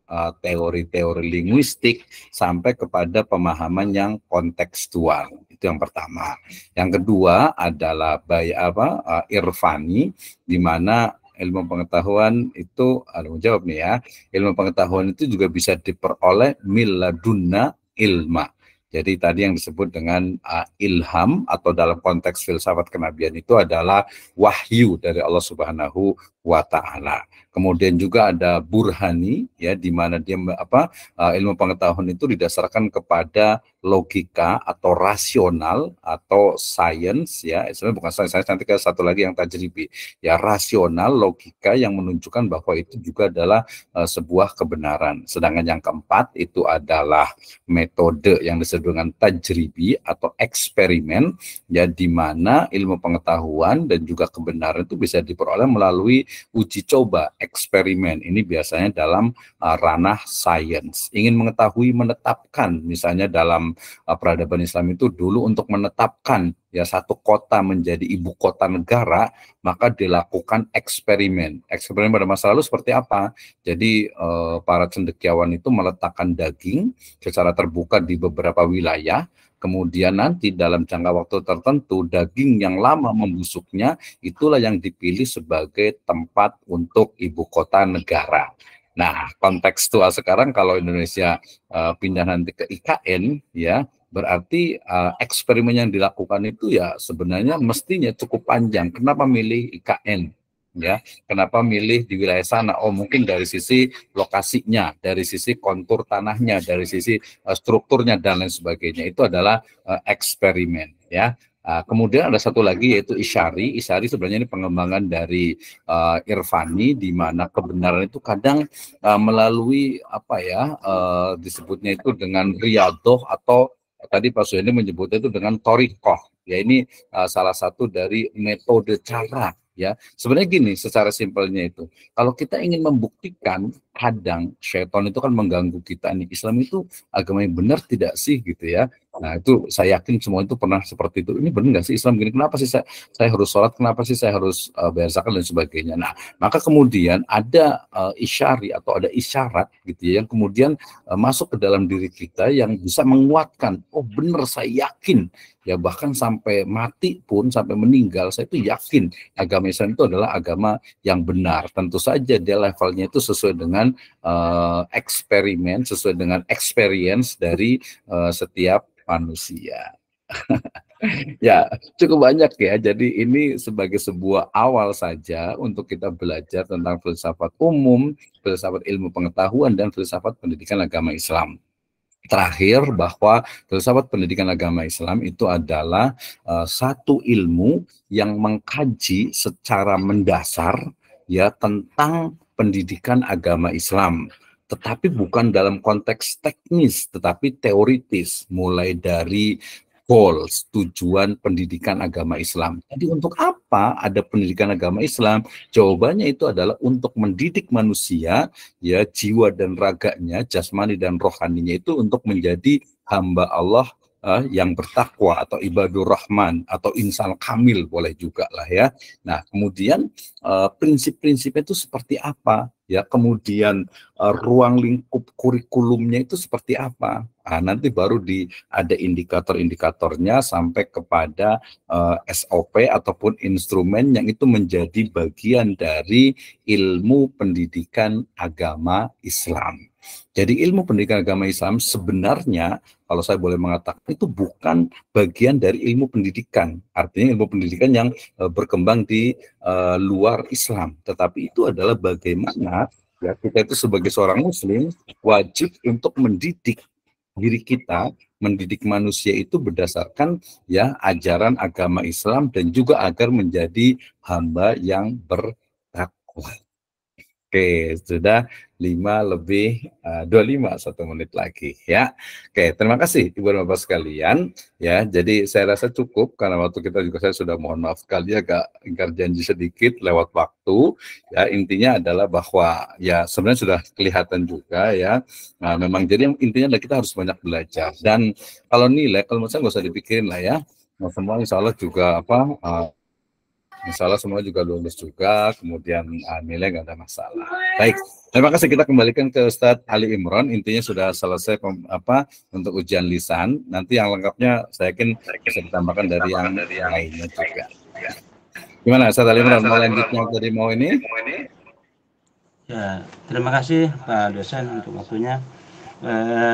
eh, teori-teori linguistik sampai kepada pemahaman yang kontekstual itu yang pertama. Yang kedua adalah bayi apa eh, irfani di mana ilmu pengetahuan itu eh, ada jawab nih ya ilmu pengetahuan itu juga bisa diperoleh miladuna ilma. Jadi tadi yang disebut dengan ilham atau dalam konteks filsafat kenabian itu adalah wahyu dari Allah Subhanahu wa taala. Kemudian juga ada burhani ya di mana dia apa eh, ilmu pengetahuan itu didasarkan kepada logika atau rasional atau sains, ya sebenarnya bukan sains. Sains nanti satu lagi yang tajribi ya rasional logika yang menunjukkan bahwa itu juga adalah uh, sebuah kebenaran. Sedangkan yang keempat itu adalah metode yang disebut dengan tajribi atau eksperimen ya di mana ilmu pengetahuan dan juga kebenaran itu bisa diperoleh melalui uji coba, eksperimen. Ini biasanya dalam uh, ranah sains. Ingin mengetahui menetapkan misalnya dalam uh, peradaban Islam itu dulu untuk menetapkan ya satu kota menjadi ibu kota negara maka dilakukan eksperimen eksperimen pada masa lalu seperti apa jadi uh, para cendekiawan itu meletakkan daging secara terbuka di beberapa wilayah Kemudian nanti dalam jangka waktu tertentu daging yang lama membusuknya itulah yang dipilih sebagai tempat untuk ibu kota negara. Nah, kontekstual sekarang kalau Indonesia uh, pindah nanti ke IKN ya, berarti uh, eksperimen yang dilakukan itu ya sebenarnya mestinya cukup panjang. Kenapa milih IKN? ya kenapa milih di wilayah sana oh mungkin dari sisi lokasinya dari sisi kontur tanahnya dari sisi uh, strukturnya dan lain sebagainya itu adalah uh, eksperimen ya Uh, kemudian ada satu lagi yaitu Isyari. Isyari sebenarnya ini pengembangan dari uh, Irfani di mana kebenaran itu kadang uh, melalui apa ya uh, disebutnya itu dengan riadoh atau tadi Pak Suhendi menyebutnya itu dengan torikoh. Ya ini uh, salah satu dari metode cara ya sebenarnya gini secara simpelnya itu kalau kita ingin membuktikan kadang syaitan itu kan mengganggu kita nih Islam itu agama yang benar tidak sih gitu ya Nah itu saya yakin semua itu pernah seperti itu. Ini benar nggak sih Islam gini? Kenapa sih saya, saya harus sholat? Kenapa sih saya harus uh, bayar zakat dan sebagainya? Nah maka kemudian ada uh, isyari atau ada isyarat gitu ya yang kemudian uh, masuk ke dalam diri kita yang bisa menguatkan. Oh benar saya yakin ya bahkan sampai mati pun sampai meninggal saya itu yakin agama Islam itu adalah agama yang benar tentu saja dia levelnya itu sesuai dengan uh, eksperimen sesuai dengan experience dari uh, setiap manusia. ya, cukup banyak ya. Jadi ini sebagai sebuah awal saja untuk kita belajar tentang filsafat umum, filsafat ilmu pengetahuan, dan filsafat pendidikan agama Islam. Terakhir bahwa filsafat pendidikan agama Islam itu adalah uh, satu ilmu yang mengkaji secara mendasar ya tentang pendidikan agama Islam tetapi bukan dalam konteks teknis, tetapi teoritis, mulai dari goals, tujuan pendidikan agama Islam. Jadi untuk apa ada pendidikan agama Islam? Jawabannya itu adalah untuk mendidik manusia, ya jiwa dan raganya, jasmani dan rohaninya itu untuk menjadi hamba Allah uh, yang bertakwa atau ibadur rahman atau insan kamil boleh juga lah ya. Nah, kemudian uh, prinsip-prinsipnya itu seperti apa? Ya, kemudian uh, ruang lingkup kurikulumnya itu seperti apa? Nah, nanti baru di ada indikator-indikatornya sampai kepada uh, SOP ataupun instrumen yang itu menjadi bagian dari ilmu pendidikan agama Islam. Jadi ilmu pendidikan agama Islam sebenarnya kalau saya boleh mengatakan itu bukan bagian dari ilmu pendidikan. Artinya ilmu pendidikan yang eh, berkembang di uh, luar Islam, tetapi itu adalah bagaimana ya kita itu sebagai seorang muslim wajib untuk mendidik diri kita mendidik manusia itu berdasarkan ya ajaran agama Islam dan juga agar menjadi hamba yang bertakwa. Oke, sudah 5 lebih eh, uh, 25 satu menit lagi ya. Oke, terima kasih Ibu dan Bapak sekalian ya. Jadi saya rasa cukup karena waktu kita juga saya sudah mohon maaf sekali agak ingkar janji sedikit lewat waktu ya. Intinya adalah bahwa ya sebenarnya sudah kelihatan juga ya. Nah, memang jadi intinya adalah kita harus banyak belajar dan kalau nilai kalau menurut saya nggak usah dipikirin lah ya. Nah, semua insya Allah juga apa uh, Masalah semua juga lulus juga, kemudian uh, nilai nggak ada masalah. Baik, terima kasih kita kembalikan ke Ustadz Ali Imron. Intinya sudah selesai pem, apa untuk ujian lisan. Nanti yang lengkapnya saya yakin bisa ditambahkan dari yang, lainnya juga. Gimana Ustadz Ali Imron? Mau lanjutnya dari mau ini? Ya, terima kasih Pak dosen untuk waktunya. Eh,